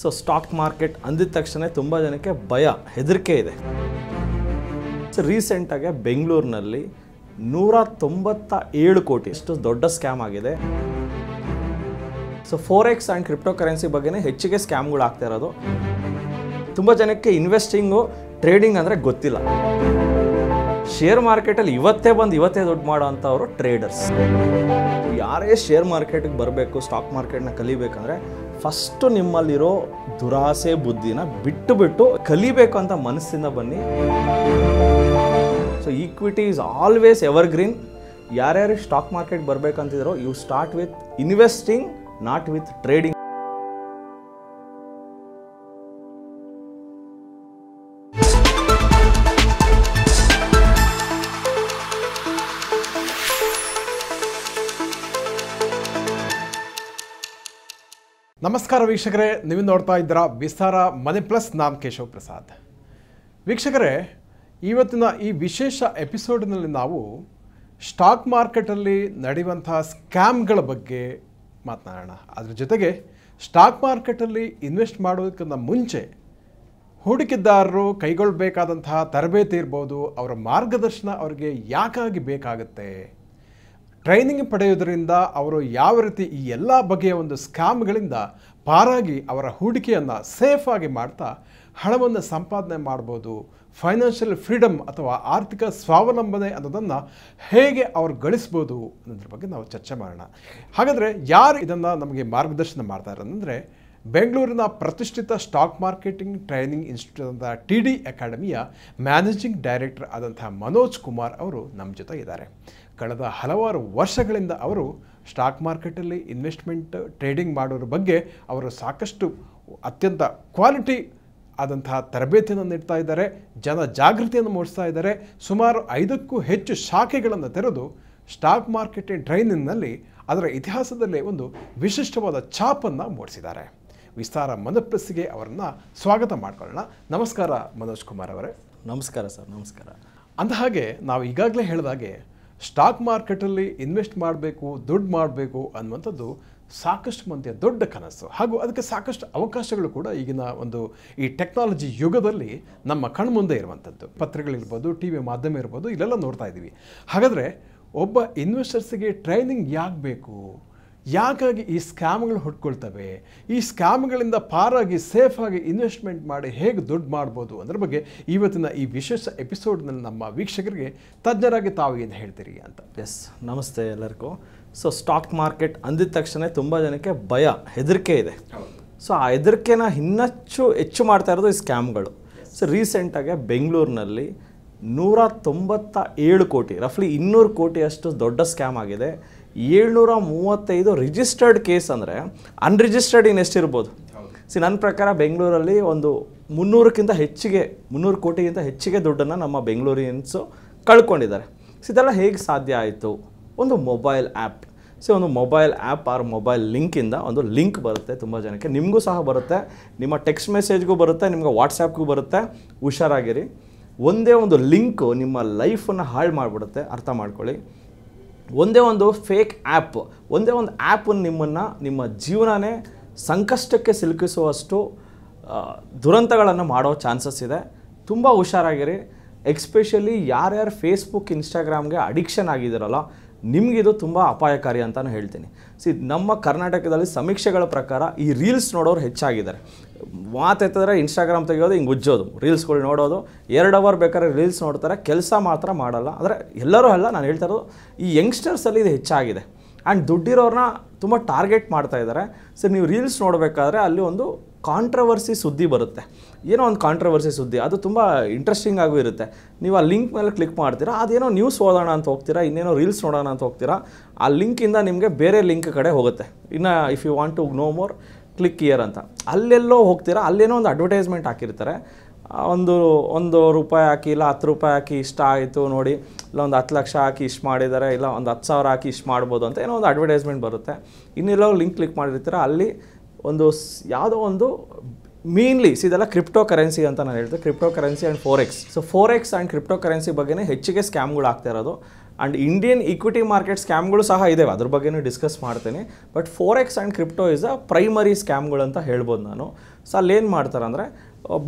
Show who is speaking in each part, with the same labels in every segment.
Speaker 1: so stock market ಅಂದಿದ ತಕ್ಷಣ ತುಂಬ ಜನಕ್ಕೆ ಭಯ ಹೆದರಿಕೆ ಇದೆ ಸೊ ರೀಸೆಂಟಾಗಿ ಬೆಂಗಳೂರಿನಲ್ಲಿ ನೂರ ತೊಂಬತ್ತ ಏಳು ಕೋಟಿ ಇಷ್ಟು ದೊಡ್ಡ ಸ್ಕ್ಯಾಮ್ ಆಗಿದೆ so X and crypto currency ಬಗ್ಗೆನೇ ಹೆಚ್ಚಿಗೆ ಸ್ಕ್ಯಾಮ್ಗಳು ಆಗ್ತಾ ಇರೋದು ತುಂಬ ಜನಕ್ಕೆ ಇನ್ವೆಸ್ಟಿಂಗು ಟ್ರೇಡಿಂಗ್ ಅಂದರೆ ಗೊತ್ತಿಲ್ಲ ಶೇರ್ ಮಾರ್ಕೆಟಲ್ಲಿ ಇವತ್ತೇ ಬಂದು ಇವತ್ತೇ ದುಡ್ಡು ಮಾಡೋ ಅಂಥವರು ಟ್ರೇಡರ್ಸ್ ಯಾರೇ ಶೇರ್ ಮಾರ್ಕೆಟಿಗೆ ಬರಬೇಕು ಸ್ಟಾಕ್ ಮಾರ್ಕೆಟ್ನ ಕಲಿಬೇಕಂದ್ರೆ ಫಸ್ಟು ನಿಮ್ಮಲ್ಲಿರೋ ದುರಾಸೆ ಬುದ್ಧಿನ ಬಿಟ್ಟು ಬಿಟ್ಟು ಕಲಿಬೇಕು ಅಂತ ಮನಸ್ಸಿಂದ ಬನ್ನಿ so equity is always evergreen ಯಾರ್ಯಾರು ಸ್ಟಾಕ್ ಮಾರ್ಕೆಟ್ ಬರಬೇಕಂತಿದ್ರೋ you start with investing not with trading
Speaker 2: ನಮಸ್ಕಾರ ವೀಕ್ಷಕರೇ ನೀವು ನೋಡ್ತಾ ಇದ್ದೀರ ವಿಸ್ತಾರ ಮನೆ ಪ್ಲಸ್ ನಾಮ್ ಕೇಶವ್ ಪ್ರಸಾದ್ ವೀಕ್ಷಕರೇ ಇವತ್ತಿನ ಈ ವಿಶೇಷ ಎಪಿಸೋಡ್ನಲ್ಲಿ ನಾವು ಸ್ಟಾಕ್ ಮಾರ್ಕೆಟಲ್ಲಿ ನಡೆಯುವಂತಹ ಸ್ಕ್ಯಾಮ್ಗಳ ಬಗ್ಗೆ ಮಾತನಾಡೋಣ ಅದ್ರ ಜೊತೆಗೆ ಸ್ಟಾಕ್ ಮಾರ್ಕೆಟಲ್ಲಿ ಇನ್ವೆಸ್ಟ್ ಮಾಡೋದಕ್ಕಿಂತ ಮುಂಚೆ ಹೂಡಿಕೆದಾರರು ಕೈಗೊಳ್ಳಬೇಕಾದಂತಹ ತರಬೇತಿ ಇರ್ಬೋದು ಅವರ ಮಾರ್ಗದರ್ಶನ ಅವರಿಗೆ ಯಾಕಾಗಿ ಬೇಕಾಗುತ್ತೆ ಟ್ರೈನಿಂಗ್ ಪಡೆಯುವುದರಿಂದ ಅವರು ಯಾವ ರೀತಿ ಈ ಎಲ್ಲ ಬಗೆಯ ಒಂದು ಸ್ಕ್ಯಾಮ್ಗಳಿಂದ ಪಾರಾಗಿ ಅವರ ಹೂಡಿಕೆಯನ್ನು ಸೇಫಾಗಿ ಮಾಡ್ತಾ ಹಣವನ್ನು ಸಂಪಾದನೆ ಮಾಡ್ಬೋದು ಫೈನಾನ್ಷಿಯಲ್ ಫ್ರೀಡಮ್ ಅಥವಾ ಆರ್ಥಿಕ ಸ್ವಾವಲಂಬನೆ ಅನ್ನೋದನ್ನು ಹೇಗೆ ಅವ್ರು ಗಳಿಸ್ಬೋದು ಅನ್ನೋದ್ರ ಬಗ್ಗೆ ನಾವು ಚರ್ಚೆ ಮಾಡೋಣ ಹಾಗಾದರೆ ಯಾರು ಇದನ್ನು ನಮಗೆ ಮಾರ್ಗದರ್ಶನ ಮಾಡ್ತಾರೆ ಅಂದರೆ ಬೆಂಗಳೂರಿನ ಪ್ರತಿಷ್ಠಿತ ಸ್ಟಾಕ್ ಮಾರ್ಕೆಟಿಂಗ್ ಟ್ರೈನಿಂಗ್ ಇನ್ಸ್ಟಿಟ್ಯೂಟ್ ಅಂತ ಟಿ ಡಿ ಅಕಾಡೆಮಿಯ ಮ್ಯಾನೇಜಿಂಗ್ ಡೈರೆಕ್ಟರ್ ಆದಂತಹ ಮನೋಜ್ ಕುಮಾರ್ ಅವರು ನಮ್ಮ ಜೊತೆ ಇದ್ದಾರೆ ಕಳೆದ ಹಲವಾರು ವರ್ಷಗಳಿಂದ ಅವರು ಸ್ಟಾಕ್ ಮಾರ್ಕೆಟಲ್ಲಿ ಇನ್ವೆಸ್ಟ್ಮೆಂಟ್ ಟ್ರೇಡಿಂಗ್ ಮಾಡೋರ ಬಗ್ಗೆ ಅವರು ಸಾಕಷ್ಟು ಅತ್ಯಂತ ಕ್ವಾಲಿಟಿ ಆದಂತಹ ತರಬೇತಿಯನ್ನು ನೀಡ್ತಾ ಇದ್ದಾರೆ ಜನ ಜಾಗೃತಿಯನ್ನು ಮೂಡಿಸ್ತಾ ಇದ್ದಾರೆ ಸುಮಾರು ಐದಕ್ಕೂ ಹೆಚ್ಚು ಶಾಖೆಗಳನ್ನು ತೆರೆದು ಸ್ಟಾಕ್ ಮಾರ್ಕೆಟ್ ಟ್ರೈನಿಂಗ್ನಲ್ಲಿ ಅದರ ಇತಿಹಾಸದಲ್ಲೇ ಒಂದು ವಿಶಿಷ್ಟವಾದ ಛಾಪನ್ನು ಮೂಡಿಸಿದ್ದಾರೆ ವಿಸ್ತಾರ ಮನಪ್ರಸ್ಸಿಗೆ ಅವರನ್ನು ಸ್ವಾಗತ ಮಾಡ್ಕೊಳ್ಳೋಣ ನಮಸ್ಕಾರ ಮನೋಜ್ ಕುಮಾರ್ ಅವರೇ ನಮಸ್ಕಾರ ಸರ್ ನಮಸ್ಕಾರ ಅಂದ ಹಾಗೆ ನಾವು ಈಗಾಗಲೇ ಹೇಳಿದಾಗೆ ಸ್ಟಾಕ್ ಮಾರ್ಕೆಟಲ್ಲಿ ಇನ್ವೆಸ್ಟ್ ಮಾಡಬೇಕು ದುಡ್ಡು ಮಾಡಬೇಕು ಅನ್ನುವಂಥದ್ದು ಸಾಕಷ್ಟು ಮಂದಿಯ ದೊಡ್ಡ ಕನಸು ಹಾಗೂ ಅದಕ್ಕೆ ಸಾಕಷ್ಟು ಅವಕಾಶಗಳು ಕೂಡ ಈಗಿನ ಒಂದು ಈ ಟೆಕ್ನಾಲಜಿ ಯುಗದಲ್ಲಿ ನಮ್ಮ ಕಣ್ಮುಂದೆ ಇರುವಂಥದ್ದು ಪತ್ರಗಳಿರ್ಬೋದು ಟಿ ವಿ ಮಾಧ್ಯಮ ಇರ್ಬೋದು ಇಲ್ಲೆಲ್ಲ ನೋಡ್ತಾ ಇದ್ದೀವಿ ಹಾಗಾದರೆ ಒಬ್ಬ ಇನ್ವೆಸ್ಟರ್ಸಿಗೆ ಟ್ರೈನಿಂಗ್ ಯಾಕೆ ಬೇಕು ಯಾಕಾಗಿ ಈ ಸ್ಕ್ಯಾಮ್ಗಳು ಹುಟ್ಕೊಳ್ತವೆ ಈ ಸ್ಕ್ಯಾಮ್ಗಳಿಂದ ಪಾರಾಗಿ ಸೇಫಾಗಿ ಇನ್ವೆಸ್ಟ್ಮೆಂಟ್ ಮಾಡಿ ಹೇಗೆ ದುಡ್ಡು ಮಾಡ್ಬೋದು ಅದರ ಬಗ್ಗೆ
Speaker 1: ಇವತ್ತಿನ ಈ ವಿಶೇಷ ಎಪಿಸೋಡ್ನಲ್ಲಿ ನಮ್ಮ ವೀಕ್ಷಕರಿಗೆ ತಜ್ಞರಾಗಿ ತಾವು ಏನು ಹೇಳ್ತೀರಿ ಅಂತ ಎಸ್ ನಮಸ್ತೆ ಎಲ್ಲರಿಗೂ ಸೊ ಸ್ಟಾಕ್ ಮಾರ್ಕೆಟ್ ಅಂದಿದ ತಕ್ಷಣ ತುಂಬ ಜನಕ್ಕೆ ಭಯ ಹೆದರಿಕೆ ಇದೆ ಸೊ ಆ ಹೆದರಿಕೆನ ಇನ್ನಷ್ಟು ಹೆಚ್ಚು ಮಾಡ್ತಾ ಇರೋದು ಈ ಸ್ಕ್ಯಾಮ್ಗಳು ಸೊ ರೀಸೆಂಟಾಗಿ ಬೆಂಗಳೂರಿನಲ್ಲಿ ನೂರ ತೊಂಬತ್ತ ಏಳು ಕೋಟಿ ರಫ್ಲಿ ಇನ್ನೂರು ಕೋಟಿಯಷ್ಟು ದೊಡ್ಡ ಸ್ಕ್ಯಾಮ್ ಆಗಿದೆ ಏಳ್ನೂರ ಮೂವತ್ತೈದು ರಿಜಿಸ್ಟರ್ಡ್ ಕೇಸ್ ಅಂದರೆ ಅನ್ರಿಜಿಸ್ಟರ್ಡ್ ಎಷ್ಟು ಎಷ್ಟಿರ್ಬೋದು ಸಿ ನನ್ನ ಪ್ರಕಾರ ಬೆಂಗಳೂರಲ್ಲಿ ಒಂದು ಮುನ್ನೂರಕ್ಕಿಂತ ಹೆಚ್ಚಿಗೆ ಮುನ್ನೂರು ಕೋಟಿಗಿಂತ ಹೆಚ್ಚಿಗೆ ದುಡ್ಡನ್ನು ನಮ್ಮ ಬೆಂಗಳೂರಿಯನ್ಸು ಕಳ್ಕೊಂಡಿದ್ದಾರೆ ಸೊ ಇದೆಲ್ಲ ಹೇಗೆ ಸಾಧ್ಯ ಆಯಿತು ಒಂದು ಮೊಬೈಲ್ ಆ್ಯಪ್ ಸೊ ಒಂದು ಮೊಬೈಲ್ ಆ್ಯಪ್ ಆರ್ ಮೊಬೈಲ್ ಲಿಂಕಿಂದ ಒಂದು ಲಿಂಕ್ ಬರುತ್ತೆ ತುಂಬ ಜನಕ್ಕೆ ನಿಮಗೂ ಸಹ ಬರುತ್ತೆ ನಿಮ್ಮ ಟೆಕ್ಸ್ಟ್ ಮೆಸೇಜ್ಗೂ ಬರುತ್ತೆ ನಿಮಗೆ ವಾಟ್ಸ್ಯಾಪ್ಗೂ ಬರುತ್ತೆ ಹುಷಾರಾಗಿರಿ ಒಂದೇ ಒಂದು ಲಿಂಕು ನಿಮ್ಮ ಲೈಫನ್ನು ಹಾಳು ಮಾಡಿಬಿಡುತ್ತೆ ಅರ್ಥ ಮಾಡ್ಕೊಳ್ಳಿ ಒಂದೇ ಒಂದು ಫೇಕ್ ಆ್ಯಪ್ ಒಂದೇ ಒಂದು ಆ್ಯಪ್ ನಿಮ್ಮನ್ನು ನಿಮ್ಮ ಜೀವನನೇ ಸಂಕಷ್ಟಕ್ಕೆ ಸಿಲುಕಿಸುವಷ್ಟು ದುರಂತಗಳನ್ನು ಮಾಡೋ ಚಾನ್ಸಸ್ ಇದೆ ತುಂಬ ಹುಷಾರಾಗಿರಿ ಎಕ್ಸ್ಪೆಷಲಿ ಯಾರ್ಯಾರು ಫೇಸ್ಬುಕ್ ಇನ್ಸ್ಟಾಗ್ರಾಮ್ಗೆ ಅಡಿಕ್ಷನ್ ಆಗಿದ್ದೀರಲ್ಲ ನಿಮಗಿದು ತುಂಬ ಅಪಾಯಕಾರಿ ಅಂತಲೂ ಹೇಳ್ತೀನಿ ಸಿ ನಮ್ಮ ಕರ್ನಾಟಕದಲ್ಲಿ ಸಮೀಕ್ಷೆಗಳ ಪ್ರಕಾರ ಈ ರೀಲ್ಸ್ ನೋಡೋರು ಹೆಚ್ಚಾಗಿದ್ದಾರೆ ಮಾತೆತ್ತಿದ್ರೆ ಇನ್ಸ್ಟಾಗ್ರಾಮ್ ತೆಗಿಯೋದು ಹಿಂಗೆ ಉಜ್ಜೋದು ರೀಲ್ಸ್ಗಳು ನೋಡೋದು ಎರಡು ಅವರ್ ಬೇಕಾದ್ರೆ ರೀಲ್ಸ್ ನೋಡ್ತಾರೆ ಕೆಲಸ ಮಾತ್ರ ಮಾಡಲ್ಲ ಅಂದರೆ ಎಲ್ಲರೂ ಅಲ್ಲ ನಾನು ಹೇಳ್ತಾ ಇರೋದು ಈ ಯಂಗ್ಸ್ಟರ್ಸಲ್ಲಿ ಇದು ಹೆಚ್ಚಾಗಿದೆ ಆ್ಯಂಡ್ ದುಡ್ಡಿರೋರನ್ನ ತುಂಬ ಟಾರ್ಗೆಟ್ ಮಾಡ್ತಾ ಇದ್ದಾರೆ ಸರ್ ನೀವು ರೀಲ್ಸ್ ನೋಡಬೇಕಾದ್ರೆ ಅಲ್ಲಿ ಒಂದು ಕಾಂಟ್ರವರ್ಸಿ ಸುದ್ದಿ ಬರುತ್ತೆ ಏನೋ ಒಂದು ಕಾಂಟ್ರವರ್ಸಿ ಸುದ್ದಿ ಅದು ತುಂಬ ಇಂಟ್ರೆಸ್ಟಿಂಗ್ ಆಗೂ ಇರುತ್ತೆ ನೀವು ಆ ಲಿಂಕ್ ಮೇಲೆ ಕ್ಲಿಕ್ ಮಾಡ್ತೀರಾ ಅದೇನೋ ನ್ಯೂಸ್ ಓದೋಣ ಅಂತ ಹೋಗ್ತೀರಾ ಇನ್ನೇನೋ ರೀಲ್ಸ್ ನೋಡೋಣ ಅಂತ ಹೋಗ್ತೀರಾ ಆ ಲಿಂಕಿಂದ ನಿಮಗೆ ಬೇರೆ ಲಿಂಕ್ ಕಡೆ ಹೋಗುತ್ತೆ ಇನ್ನು if you want to know more click here ಅಂತ ಅಲ್ಲೆಲ್ಲೋ ಹೋಗ್ತೀರಾ ಅಲ್ಲೇನೋ ಒಂದು ಅಡ್ವರ್ಟೈಸ್ಮೆಂಟ್ ಹಾಕಿರ್ತಾರೆ ಒಂದು ಒಂದು ರೂಪಾಯಿ ಹಾಕಿ ಇಲ್ಲ ಹತ್ತು ರೂಪಾಯಿ ಹಾಕಿ ಇಷ್ಟ ಆಯಿತು ನೋಡಿ ಇಲ್ಲ ಒಂದು ಹತ್ತು ಲಕ್ಷ ಹಾಕಿ ಇಷ್ಟು ಮಾಡಿದ್ದಾರೆ ಇಲ್ಲ ಒಂದು ಹತ್ತು ಸಾವಿರ ಹಾಕಿ ಇಷ್ಟು ಮಾಡ್ಬೋದು ಅಂತ ಏನೋ ಒಂದು ಅಡ್ವರ್ಟೈಸ್ಮೆಂಟ್ ಬರುತ್ತೆ ಇನ್ನೆಲ್ಲೋ ಲಿಂಕ್ ಕ್ಲಿಕ್ ಮಾಡಿರ್ತೀರ ಅಲ್ಲಿ ಒಂದು ಯಾವುದೋ ಒಂದು ಮೇನ್ಲಿ ಇದೆಲ್ಲ ಕ್ರಿಪ್ಟೋ ಕರೆನ್ಸಿ ಅಂತ ನಾನು ಹೇಳ್ತೀನಿ crypto currency and forex so forex and crypto currency ಬಗ್ಗೆ ಹೆಚ್ಚಿಗೆ ಸ್ಕ್ಯಾಮ್ಗಳು ಆಗ್ತಾ ಇರೋದು ಆ್ಯಂಡ್ ಇಂಡಿಯನ್ ಇಕ್ವಿಟಿ ಮಾರ್ಕೆಟ್ ಸ್ಕ್ಯಾಮ್ಗಳು ಸಹ ಇದ್ದಾವೆ ಅದ್ರ ಬಗ್ಗೆನೂ ಡಿಸ್ಕಸ್ ಮಾಡ್ತೀನಿ but forex and crypto is a primary ಸ್ಕ್ಯಾಮ್ಗಳು ಅಂತ ಹೇಳ್ಬೋದು ನಾನು ಸೊ ಅಲ್ಲೇನು ಮಾಡ್ತಾರೆ ಅಂದರೆ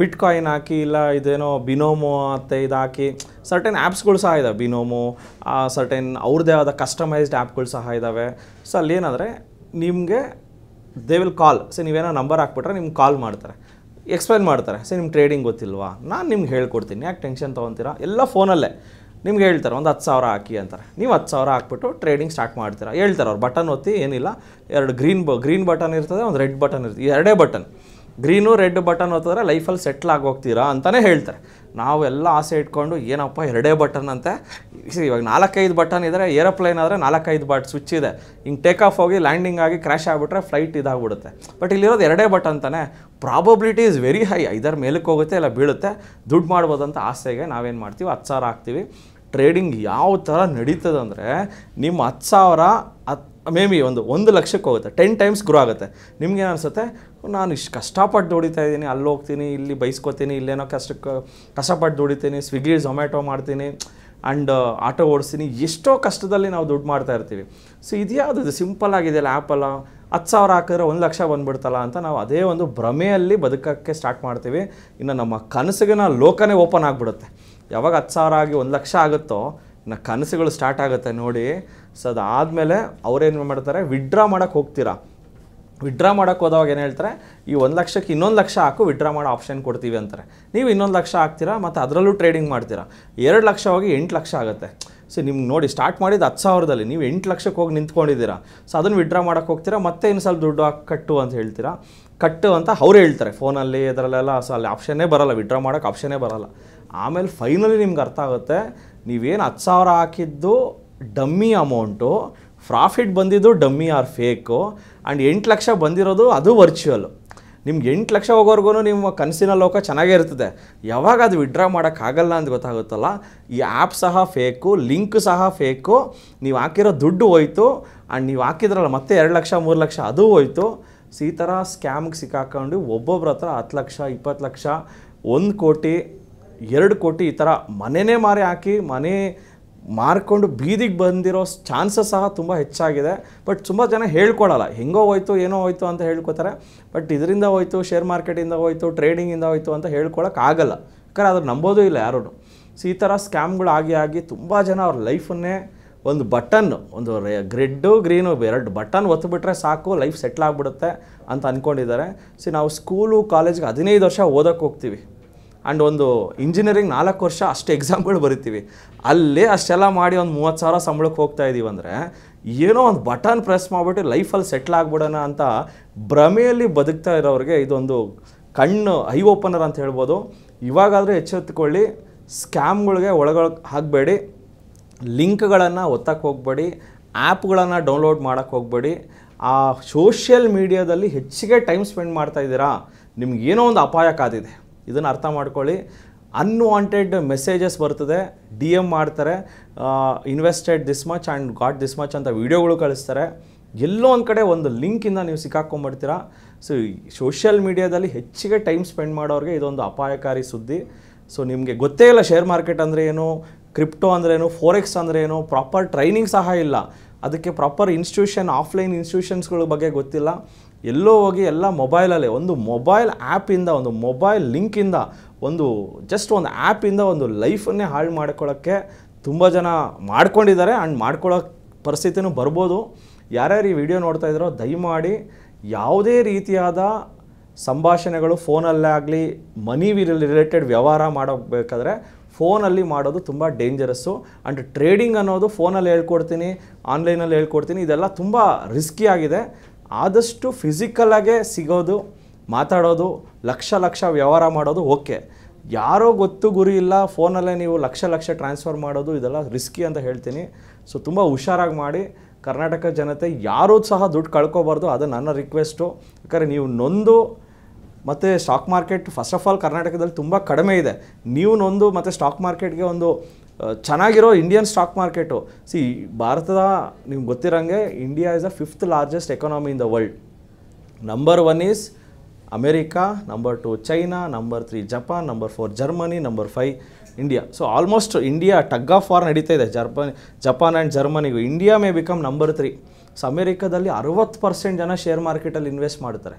Speaker 1: ಬಿಟ್ ಕಾಯಿನ್ ಹಾಕಿ ಇಲ್ಲ ಇದೇನೋ ಬಿನೋಮೋ ಮತ್ತು ಇದು ಹಾಕಿ ಸರ್ಟೆನ್ ಆ್ಯಪ್ಸ್ಗಳು ಸಹ ಇದ್ದಾವೆ ಬಿನೋಮೋ ಸರ್ಟೆನ್ ಅವ್ರದ್ದೇ ಆದ ಕಸ್ಟಮೈಸ್ಡ್ ಆ್ಯಪ್ಗಳು ಸಹ ಇದ್ದಾವೆ ಸೊ ಅಲ್ಲೇನಂದರೆ ನಿಮಗೆ ದೇ ವಿಲ್ ಕಾಲ್ ಸೊ ನೀವೇನೋ ನಂಬರ್ ಹಾಕ್ಬಿಟ್ರೆ ನಿಮ್ಗೆ ಕಾಲ್ ಮಾಡ್ತಾರೆ ಎಕ್ಸ್ಪ್ಲೈನ್ ಮಾಡ್ತಾರೆ ಸೊ ನಿಮ್ಮ ಟ್ರೇಡಿಂಗ್ ಗೊತ್ತಿಲ್ವಾ ನಾನು ನಿಮ್ಗೆ ಹೇಳ್ಕೊಡ್ತೀನಿ ಯಾಕೆ ಟೆನ್ಷನ್ ತೊಗೊತೀರಾ ಎಲ್ಲ ಫೋನಲ್ಲೇ ನಿಮ್ಗೆ ಹೇಳ್ತಾರೆ ಒಂದು ಹತ್ತು ಸಾವಿರ ಹಾಕಿ ಅಂತಾರೆ ನೀವು ಹತ್ತು ಸಾವಿರ ಹಾಕ್ಬಿಟ್ಟು ಟ್ರೇಡಿಂಗ್ ಸ್ಟಾರ್ಟ್ ಮಾಡ್ತೀರಾ ಹೇಳ್ತಾರೆ ಅವ್ರು ಬಟನ್ ಒತ್ತಿ ಏನಿಲ್ಲ ಎರಡು ಗ್ರೀನ್ ಬ ಗ್ರೀನ್ ಬಟನ್ ಇರ್ತದೆ ಒಂದು ರೆಡ್ ಬಟನ್ ಇರ್ತದೆ ಎರಡೇ ಬಟನ್ ಗ್ರೀನು ರೆಡ್ ಬಟನ್ ಹೊತ್ತಿದ್ರೆ ಲೈಫಲ್ಲಿ ಸೆಟ್ಲ್ ಆಗೋಗ್ತೀರಾ ಅಂತಲೇ ಹೇಳ್ತಾರೆ ನಾವೆಲ್ಲ ಆಸೆ ಇಟ್ಕೊಂಡು ಏನಪ್ಪ ಎರಡೇ ಬಟನ್ ಅಂತೆ ಇವಾಗ ನಾಲ್ಕೈದು ಬಟನ್ ಇದ್ದರೆ ಏರೋಪ್ಲೇನ್ ಆದರೆ ನಾಲ್ಕೈದು ಬಟ್ ಸ್ವಿಚ್ ಇದೆ ಹಿಂಗೆ ಟೇಕ್ ಆಫ್ ಹೋಗಿ ಲ್ಯಾಂಡಿಂಗ್ ಆಗಿ ಕ್ರ್ಯಾಶ್ ಆಗಿಬಿಟ್ರೆ ಫ್ಲೈಟ್ ಇದಾಗ್ಬಿಡುತ್ತೆ ಬಟ್ ಇಲ್ಲಿರೋದು ಎರಡೇ ಬಟನ್ ತಾನೆ ಪ್ರಾಬಬಿಲಿಟಿ ಇಸ್ ವೆರಿ ಹೈ ಇದರ ಮೇಲಕ್ಕೆ ಹೋಗುತ್ತೆ ಇಲ್ಲ ಬೀಳುತ್ತೆ ದುಡ್ಡು ಮಾಡ್ಬೋದಂತ ಆಸೆಗೆ ನಾವೇನು ಮಾಡ್ತೀವಿ ಹತ್ತು ಸಾವಿರ ಹಾಕ್ತೀವಿ ಟ್ರೇಡಿಂಗ್ ಯಾವ ಥರ ನಡೀತದೆ ಅಂದರೆ ನಿಮ್ಮ ಹತ್ತು ಸಾವಿರ ಹತ್ತು ಮೇ ಬಿ ಒಂದು ಒಂದು ಲಕ್ಷಕ್ಕೆ ಹೋಗುತ್ತೆ ಟೆನ್ ಟೈಮ್ಸ್ ಗ್ರೋ ಆಗುತ್ತೆ ನಿಮ್ಗೆ ಏನು ಅನಿಸುತ್ತೆ ನಾನು ಇಷ್ಟು ಕಷ್ಟಪಟ್ಟು ದುಡಿತಾ ಇದ್ದೀನಿ ಅಲ್ಲಿ ಹೋಗ್ತೀನಿ ಇಲ್ಲಿ ಬೈಸ್ಕೊತೀನಿ ಇಲ್ಲೇನೋ ಕಷ್ಟಕ್ಕೆ ಕಷ್ಟಪಟ್ಟು ದುಡಿತೀನಿ ಸ್ವಿಗ್ಗಿ ಝೊಮ್ಯಾಟೊ ಮಾಡ್ತೀನಿ ಆ್ಯಂಡ್ uh, ಆಟೋ ಓಡಿಸ್ತೀನಿ ಎಷ್ಟೋ ಕಷ್ಟದಲ್ಲಿ ನಾವು ದುಡ್ಡು ಮಾಡ್ತಾ ಇರ್ತೀವಿ ಸೊ ಇದ್ಯಾವುದು ಇದು ಸಿಂಪಲ್ ಆಗಿದೆಯಲ್ಲ ಆ್ಯಪಲ್ಲ ಹತ್ತು ಸಾವಿರ ಹಾಕಿದ್ರೆ ಒಂದು ಲಕ್ಷ ಬಂದುಬಿಡ್ತಲ್ಲ ಅಂತ ನಾವು ಅದೇ ಒಂದು ಭ್ರಮೆಯಲ್ಲಿ ಬದುಕೋಕ್ಕೆ ಸ್ಟಾರ್ಟ್ ಮಾಡ್ತೀವಿ ಇನ್ನು ನಮ್ಮ ನಾವು ಲೋಕನೇ ಓಪನ್ ಆಗಿಬಿಡುತ್ತೆ ಯಾವಾಗ ಹತ್ತು ಸಾವಿರ ಆಗಿ ಒಂದು ಲಕ್ಷ ಆಗುತ್ತೋ ಇನ್ನು ಕನಸುಗಳು ಸ್ಟಾರ್ಟ್ ಆಗುತ್ತೆ ನೋಡಿ ಸೊ ಅದಾದಮೇಲೆ ಅವ್ರೇನು ಮಾಡ್ತಾರೆ ವಿಡ್ರಾ ಮಾಡೋಕ್ಕೆ ಹೋಗ್ತೀರಾ ವಿಡ್ರಾ ಮಾಡೋಕ್ಕೆ ಹೋದಾಗ ಏನು ಹೇಳ್ತಾರೆ ಈ ಒಂದು ಲಕ್ಷಕ್ಕೆ ಇನ್ನೊಂದು ಲಕ್ಷ ಹಾಕು ವಿಡ್ರಾ ಮಾಡೋ ಆಪ್ಷನ್ ಕೊಡ್ತೀವಿ ಅಂತಾರೆ ನೀವು ಇನ್ನೊಂದು ಲಕ್ಷ ಹಾಕ್ತೀರಾ ಮತ್ತು ಅದರಲ್ಲೂ ಟ್ರೇಡಿಂಗ್ ಮಾಡ್ತೀರಾ ಎರಡು ಲಕ್ಷ ಹೋಗಿ ಎಂಟು ಲಕ್ಷ ಆಗುತ್ತೆ ಸೊ ನಿಮ್ಗೆ ನೋಡಿ ಸ್ಟಾರ್ಟ್ ಮಾಡಿದ್ದು ಹತ್ತು ಸಾವಿರದಲ್ಲಿ ನೀವು ಎಂಟು ಲಕ್ಷಕ್ಕೆ ಹೋಗಿ ನಿಂತ್ಕೊಂಡಿದ್ದೀರಾ ಸೊ ಅದನ್ನು ವಿಡ್ರಾ ಮಾಡೋಕ್ಕೆ ಹೋಗ್ತೀರಾ ಮತ್ತೆ ಇನ್ನು ಸ್ವಲ್ಪ ದುಡ್ಡು ಹಾಕಿ ಕಟ್ಟು ಅಂತ ಹೇಳ್ತೀರಾ ಕಟ್ಟು ಅಂತ ಅವ್ರು ಹೇಳ್ತಾರೆ ಫೋನಲ್ಲಿ ಇದರಲ್ಲೆಲ್ಲ ಸೊ ಅಲ್ಲಿ ಆಪ್ಷನ್ನೇ ಬರೋಲ್ಲ ವಿಡ್ರಾ ಮಾಡೋಕ್ಕೆ ಆಪ್ಷನ್ನೇ ಬರೋಲ್ಲ ಆಮೇಲೆ ಫೈನಲಿ ನಿಮ್ಗೆ ಅರ್ಥ ಆಗುತ್ತೆ ನೀವೇನು ಹತ್ತು ಸಾವಿರ ಹಾಕಿದ್ದು ಡಮ್ಮಿ ಅಮೌಂಟು ಪ್ರಾಫಿಟ್ ಬಂದಿದ್ದು ಡಮ್ಮಿ ಆರ್ ಫೇಕು ಆ್ಯಂಡ್ ಎಂಟು ಲಕ್ಷ ಬಂದಿರೋದು ಅದು ವರ್ಚುವಲ್ ನಿಮ್ಗೆ ಎಂಟು ಲಕ್ಷ ಹೋಗೋರ್ಗು ನಿಮ್ಮ ಕನಸಿನ ಲೋಕ ಚೆನ್ನಾಗೇ ಇರ್ತದೆ ಯಾವಾಗ ಅದು ವಿಡ್ರಾ ಮಾಡೋಕ್ಕಾಗಲ್ಲ ಅಂತ ಗೊತ್ತಾಗುತ್ತಲ್ಲ ಈ ಆ್ಯಪ್ ಸಹ ಫೇಕು ಲಿಂಕ್ ಸಹ ಫೇಕು ನೀವು ಹಾಕಿರೋ ದುಡ್ಡು ಹೋಯ್ತು ಆ್ಯಂಡ್ ನೀವು ಹಾಕಿದ್ರಲ್ಲ ಮತ್ತೆ ಎರಡು ಲಕ್ಷ ಮೂರು ಲಕ್ಷ ಅದು ಹೋಯ್ತು ಸೊ ಈ ಥರ ಸ್ಕ್ಯಾಮ್ಗೆ ಸಿಕ್ಕಾಕೊಂಡು ಒಬ್ಬೊಬ್ರ ಹತ್ರ ಹತ್ತು ಲಕ್ಷ ಇಪ್ಪತ್ತು ಲಕ್ಷ ಒಂದು ಕೋಟಿ ಎರಡು ಕೋಟಿ ಈ ಥರ ಮನೆಯೇ ಮಾರಿ ಹಾಕಿ ಮನೆ ಮಾರ್ಕೊಂಡು ಬೀದಿಗೆ ಬಂದಿರೋ ಚಾನ್ಸಸ್ ಸಹ ತುಂಬ ಹೆಚ್ಚಾಗಿದೆ ಬಟ್ ತುಂಬ ಜನ ಹೇಳ್ಕೊಳ್ಳಲ್ಲ ಹೆಂಗೋ ಹೋಯ್ತು ಏನೋ ಹೋಯ್ತು ಅಂತ ಹೇಳ್ಕೊತಾರೆ ಬಟ್ ಇದರಿಂದ ಹೋಯ್ತು ಶೇರ್ ಮಾರ್ಕೆಟಿಂದ ಹೋಯ್ತು ಟ್ರೇಡಿಂಗಿಂದ ಹೋಯ್ತು ಅಂತ ಆಗಲ್ಲ ಯಾಕಂದರೆ ಅದ್ರ ನಂಬೋದೂ ಇಲ್ಲ ಯಾರೂ ಸೊ ಈ ಥರ ಸ್ಕ್ಯಾಮ್ಗಳು ಆಗಿ ಆಗಿ ತುಂಬ ಜನ ಅವ್ರ ಲೈಫನ್ನೇ ಒಂದು ಬಟನ್ ಒಂದು ಗ್ರೆಡ್ಡು ಗ್ರೀನು ಎರಡು ಬಟನ್ ಒತ್ತಿಬಿಟ್ರೆ ಸಾಕು ಲೈಫ್ ಸೆಟ್ಲ್ ಆಗಿಬಿಡುತ್ತೆ ಅಂತ ಅಂದ್ಕೊಂಡಿದ್ದಾರೆ ಸೊ ನಾವು ಸ್ಕೂಲು ಕಾಲೇಜ್ಗೆ ಹದಿನೈದು ವರ್ಷ ಓದೋಕ್ಕೆ ಹೋಗ್ತೀವಿ ಆ್ಯಂಡ್ ಒಂದು ಇಂಜಿನಿಯರಿಂಗ್ ನಾಲ್ಕು ವರ್ಷ ಅಷ್ಟು ಎಕ್ಸಾಮ್ಗಳು ಬರಿತೀವಿ ಅಲ್ಲಿ ಅಷ್ಟೆಲ್ಲ ಮಾಡಿ ಒಂದು ಮೂವತ್ತು ಸಾವಿರ ಸಂಬಳಕ್ಕೆ ಹೋಗ್ತಾ ಇದ್ದೀವಿ ಅಂದರೆ ಏನೋ ಒಂದು ಬಟನ್ ಪ್ರೆಸ್ ಮಾಡಿಬಿಟ್ಟು ಲೈಫಲ್ಲಿ ಸೆಟ್ಲ್ ಆಗ್ಬಿಡೋಣ ಅಂತ ಭ್ರಮೆಯಲ್ಲಿ ಬದುಕ್ತಾ ಇರೋರಿಗೆ ಇದೊಂದು ಕಣ್ಣು ಐ ಓಪನರ್ ಅಂತ ಹೇಳ್ಬೋದು ಇವಾಗಾದರೂ ಎಚ್ಚೆತ್ತುಕೊಳ್ಳಿ ಸ್ಕ್ಯಾಮ್ಗಳಿಗೆ ಒಳಗೊಳ ಹಾಕಬೇಡಿ ಲಿಂಕ್ಗಳನ್ನು ಒತ್ತಕ್ಕೆ ಹೋಗಬೇಡಿ ಆ್ಯಪ್ಗಳನ್ನು ಡೌನ್ಲೋಡ್ ಮಾಡೋಕ್ಕೆ ಹೋಗಬೇಡಿ ಆ ಸೋಷಿಯಲ್ ಮೀಡಿಯಾದಲ್ಲಿ ಹೆಚ್ಚಿಗೆ ಟೈಮ್ ಸ್ಪೆಂಡ್ ಮಾಡ್ತಾ ನಿಮ್ಗೆ ಏನೋ ಒಂದು ಅಪಾಯ ಕಾದಿದೆ ಇದನ್ನು ಅರ್ಥ ಮಾಡ್ಕೊಳ್ಳಿ ಅನ್ವಾಂಟೆಡ್ ಮೆಸೇಜಸ್ ಬರ್ತದೆ ಡಿ ಎಮ್ ಮಾಡ್ತಾರೆ invested this much and got this much ಅಂತ ವೀಡಿಯೋಗಳು ಕಳಿಸ್ತಾರೆ ಎಲ್ಲೋ ಒಂದು ಕಡೆ ಒಂದು ಲಿಂಕಿಂದ ನೀವು ಸಿಕ್ಕಾಕೊಂಡ್ಬಿಡ್ತೀರಾ ಸೊ ಸೋಷಿಯಲ್ ಮೀಡಿಯಾದಲ್ಲಿ ಹೆಚ್ಚಿಗೆ ಟೈಮ್ ಸ್ಪೆಂಡ್ ಮಾಡೋರಿಗೆ ಇದೊಂದು ಅಪಾಯಕಾರಿ ಸುದ್ದಿ ಸೊ ನಿಮಗೆ ಗೊತ್ತೇ ಇಲ್ಲ ಶೇರ್ ಮಾರ್ಕೆಟ್ ಅಂದರೆ ಏನು ಕ್ರಿಪ್ಟೋ ಅಂದ್ರೇನು ಫೋರೆಕ್ಸ್ ಅಂದರೆ ಏನು ಪ್ರಾಪರ್ ಟ್ರೈನಿಂಗ್ ಸಹ ಇಲ್ಲ ಅದಕ್ಕೆ ಪ್ರಾಪರ್ ಇನ್ಸ್ಟಿಟ್ಯೂಷನ್ ಆಫ್ಲೈನ್ ಇನ್ಸ್ಟಿಟ್ಯೂಷನ್ಸ್ಗಳ ಬಗ್ಗೆ ಗೊತ್ತಿಲ್ಲ ಎಲ್ಲೋ ಹೋಗಿ ಎಲ್ಲ ಮೊಬೈಲಲ್ಲೇ ಒಂದು ಮೊಬೈಲ್ ಆ್ಯಪಿಂದ ಒಂದು ಮೊಬೈಲ್ ಲಿಂಕಿಂದ ಒಂದು ಜಸ್ಟ್ ಒಂದು ಆ್ಯಪಿಂದ ಒಂದು ಲೈಫನ್ನೇ ಹಾಳು ಮಾಡ್ಕೊಳ್ಳೋಕ್ಕೆ ತುಂಬ ಜನ ಮಾಡ್ಕೊಂಡಿದ್ದಾರೆ ಆ್ಯಂಡ್ ಮಾಡ್ಕೊಳ್ಳೋ ಪರಿಸ್ಥಿತಿನೂ ಬರ್ಬೋದು ಯಾರ್ಯಾರು ಈ ವಿಡಿಯೋ ನೋಡ್ತಾ ಇದ್ದಾರೋ ದಯಮಾಡಿ ಯಾವುದೇ ರೀತಿಯಾದ ಸಂಭಾಷಣೆಗಳು ಫೋನಲ್ಲೇ ಆಗಲಿ ಮನಿ ರಿಲೇಟೆಡ್ ವ್ಯವಹಾರ ಮಾಡಬೇಕಾದ್ರೆ ಫೋನಲ್ಲಿ ಮಾಡೋದು ತುಂಬ ಡೇಂಜರಸ್ಸು ಆ್ಯಂಡ್ ಟ್ರೇಡಿಂಗ್ ಅನ್ನೋದು ಫೋನಲ್ಲಿ ಹೇಳ್ಕೊಡ್ತೀನಿ ಆನ್ಲೈನಲ್ಲಿ ಹೇಳ್ಕೊಡ್ತೀನಿ ಇದೆಲ್ಲ ತುಂಬ ರಿಸ್ಕಿಯಾಗಿದೆ ಆಗಿದೆ ಆದಷ್ಟು ಫಿಸಿಕಲಾಗೆ ಸಿಗೋದು ಮಾತಾಡೋದು ಲಕ್ಷ ಲಕ್ಷ ವ್ಯವಹಾರ ಮಾಡೋದು ಓಕೆ ಯಾರೋ ಗೊತ್ತು ಗುರಿ ಇಲ್ಲ ಫೋನಲ್ಲೇ ನೀವು ಲಕ್ಷ ಲಕ್ಷ ಟ್ರಾನ್ಸ್ಫರ್ ಮಾಡೋದು ಇದೆಲ್ಲ ರಿಸ್ಕಿ ಅಂತ ಹೇಳ್ತೀನಿ ಸೊ ತುಂಬ ಹುಷಾರಾಗಿ ಮಾಡಿ ಕರ್ನಾಟಕ ಜನತೆ ಯಾರೂ ಸಹ ದುಡ್ಡು ಕಳ್ಕೊಬಾರ್ದು ಅದು ನನ್ನ ರಿಕ್ವೆಸ್ಟು ಯಾಕಂದರೆ ನೀವು ನೊಂದು ಮತ್ತು stock market first of all ಕರ್ನಾಟಕದಲ್ಲಿ ತುಂಬ ಕಡಿಮೆ ಇದೆ ನೀವು ನೊಂದು ಮತ್ತು ಸ್ಟಾಕ್ ಮಾರ್ಕೆಟ್ಗೆ ಒಂದು ಚೆನ್ನಾಗಿರೋ ಇಂಡಿಯನ್ ಸ್ಟಾಕ್ ಮಾರ್ಕೆಟು ಸಿ ಭಾರತದ ನಿಮ್ಗೆ ಗೊತ್ತಿರೋಂಗೆ India is a fifth largest economy in the world number one is America number two China number three Japan number four Germany number five India so almost India tug of war ನಡೀತಾ ಇದೆ Germany Japan and ಜರ್ಮನಿಗೂ India may become number three so ಅಮೇರಿಕಾದಲ್ಲಿ ಅರುವತ್ತು percent ಜನ share ಮಾರ್ಕೆಟಲ್ಲಿ invest ಮಾಡ್ತಾರೆ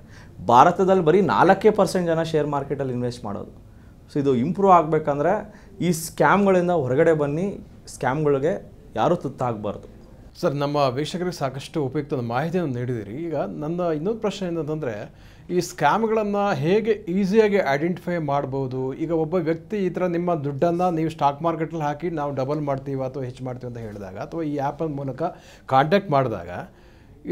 Speaker 1: ಭಾರತದಲ್ಲಿ ಬರೀ ನಾಲ್ಕೇ ಪರ್ಸೆಂಟ್ ಜನ ಶೇರ್ ಮಾರ್ಕೆಟಲ್ಲಿ ಇನ್ವೆಸ್ಟ್ ಮಾಡೋದು ಸೊ ಇದು ಇಂಪ್ರೂವ್ ಆಗಬೇಕಂದ್ರೆ ಈ ಸ್ಕ್ಯಾಮ್ಗಳಿಂದ ಹೊರಗಡೆ ಬನ್ನಿ ಸ್ಕ್ಯಾಮ್ಗಳಿಗೆ ಯಾರೂ ತುತ್ತಾಗಬಾರ್ದು
Speaker 2: ಸರ್ ನಮ್ಮ ವೀಕ್ಷಕರಿಗೆ ಸಾಕಷ್ಟು ಉಪಯುಕ್ತ ಮಾಹಿತಿಯನ್ನು ನೀಡಿದಿರಿ ಈಗ ನನ್ನ ಇನ್ನೊಂದು ಪ್ರಶ್ನೆ ಏನಂತಂದರೆ ಈ ಸ್ಕ್ಯಾಮ್ಗಳನ್ನು ಹೇಗೆ ಈಸಿಯಾಗಿ ಐಡೆಂಟಿಫೈ ಮಾಡ್ಬೋದು ಈಗ ಒಬ್ಬ ವ್ಯಕ್ತಿ ಈ ಥರ ನಿಮ್ಮ ದುಡ್ಡನ್ನು ನೀವು ಸ್ಟಾಕ್ ಮಾರ್ಕೆಟಲ್ಲಿ ಹಾಕಿ ನಾವು ಡಬಲ್ ಮಾಡ್ತೀವಿ ಅಥವಾ ಹೆಚ್ಚು ಮಾಡ್ತೀವಿ ಅಂತ ಹೇಳಿದಾಗ ಅಥವಾ ಈ ಆ್ಯಪನ ಮೂಲಕ ಕಾಂಟ್ಯಾಕ್ಟ್ ಮಾಡಿದಾಗ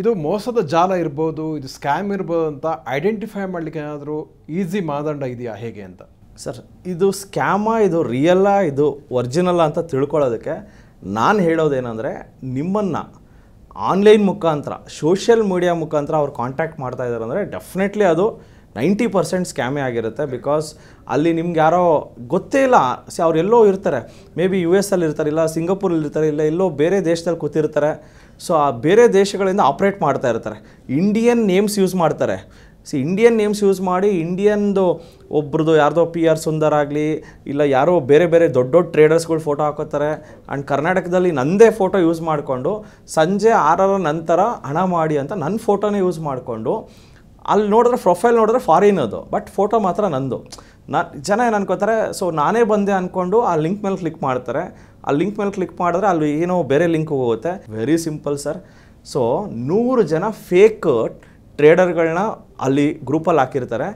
Speaker 2: ಇದು ಮೋಸದ ಜಾಲ ಇರ್ಬೋದು ಇದು ಸ್ಕ್ಯಾಮ್ ಇರ್ಬೋದು ಅಂತ ಐಡೆಂಟಿಫೈ ಮಾಡಲಿಕ್ಕೆ ಏನಾದರೂ ಈಸಿ ಮಾನದಂಡ ಇದೆಯಾ ಹೇಗೆ ಅಂತ
Speaker 1: ಸರ್ ಇದು ಸ್ಕ್ಯಾಮಾ ಇದು ರಿಯಲ್ಲ ಇದು ಒರಿಜಿನಲ್ಲ ಅಂತ ತಿಳ್ಕೊಳ್ಳೋದಕ್ಕೆ ನಾನು ಹೇಳೋದೇನೆಂದರೆ ನಿಮ್ಮನ್ನು ಆನ್ಲೈನ್ ಮುಖಾಂತರ ಸೋಷಿಯಲ್ ಮೀಡಿಯಾ ಮುಖಾಂತರ ಅವ್ರು ಕಾಂಟ್ಯಾಕ್ಟ್ ಮಾಡ್ತಾ ಇದ್ದಾರೆ ಅಂದರೆ ಡೆಫಿನೆಟ್ಲಿ ಅದು ನೈಂಟಿ ಪರ್ಸೆಂಟ್ ಸ್ಕ್ಯಾಮೇ ಆಗಿರುತ್ತೆ ಬಿಕಾಸ್ ಅಲ್ಲಿ ನಿಮ್ಗೆ ಯಾರೋ ಗೊತ್ತೇ ಇಲ್ಲ ಸಿ ಅವ್ರು ಎಲ್ಲೋ ಇರ್ತಾರೆ ಮೇ ಬಿ ಯು ಎಸ್ ಅಲ್ಲಿ ಇರ್ತಾರೆ ಇಲ್ಲ ಸಿಂಗಾಪುರಲ್ಲಿ ಇರ್ತಾರೆ ಇಲ್ಲ ಎಲ್ಲೋ ಬೇರೆ ದೇಶದಲ್ಲಿ ಕೂತಿರ್ತಾರೆ ಸೊ ಆ ಬೇರೆ ದೇಶಗಳಿಂದ ಆಪ್ರೇಟ್ ಮಾಡ್ತಾ ಇರ್ತಾರೆ ಇಂಡಿಯನ್ ನೇಮ್ಸ್ ಯೂಸ್ ಮಾಡ್ತಾರೆ ಸಿ ಇಂಡಿಯನ್ ನೇಮ್ಸ್ ಯೂಸ್ ಮಾಡಿ ಇಂಡಿಯನ್ದು ಒಬ್ರದ್ದು ಯಾರ್ದೋ ಪಿ ಆರ್ ಸುಂದರ್ ಆಗಲಿ ಇಲ್ಲ ಯಾರೋ ಬೇರೆ ಬೇರೆ ದೊಡ್ಡ ದೊಡ್ಡ ಟ್ರೇಡರ್ಸ್ಗಳು ಫೋಟೋ ಹಾಕೋತಾರೆ ಆ್ಯಂಡ್ ಕರ್ನಾಟಕದಲ್ಲಿ ನನ್ನದೇ ಫೋಟೋ ಯೂಸ್ ಮಾಡಿಕೊಂಡು ಸಂಜೆ ಆರರ ನಂತರ ಹಣ ಮಾಡಿ ಅಂತ ನನ್ನ ಫೋಟೋನೇ ಯೂಸ್ ಮಾಡಿಕೊಂಡು ಅಲ್ಲಿ ನೋಡಿದ್ರೆ ಪ್ರೊಫೈಲ್ ನೋಡಿದ್ರೆ ಫಾರಿನ್ ಅದು ಬಟ್ ಫೋಟೋ ಮಾತ್ರ ನಂದು ನಾನು ಜನ ಏನು ಅನ್ಕೋತಾರೆ ಸೊ ನಾನೇ ಬಂದೆ ಅಂದ್ಕೊಂಡು ಆ ಲಿಂಕ್ ಮೇಲೆ ಕ್ಲಿಕ್ ಮಾಡ್ತಾರೆ ಆ ಲಿಂಕ್ ಮೇಲೆ ಕ್ಲಿಕ್ ಮಾಡಿದ್ರೆ ಅಲ್ಲಿ ಏನೋ ಬೇರೆ ಲಿಂಕ್ ಹೋಗುತ್ತೆ ವೆರಿ ಸಿಂಪಲ್ ಸರ್ ಸೊ ನೂರು ಜನ ಫೇಕ್ ಟ್ರೇಡರ್ಗಳನ್ನ ಅಲ್ಲಿ ಗ್ರೂಪಲ್ಲಿ ಹಾಕಿರ್ತಾರೆ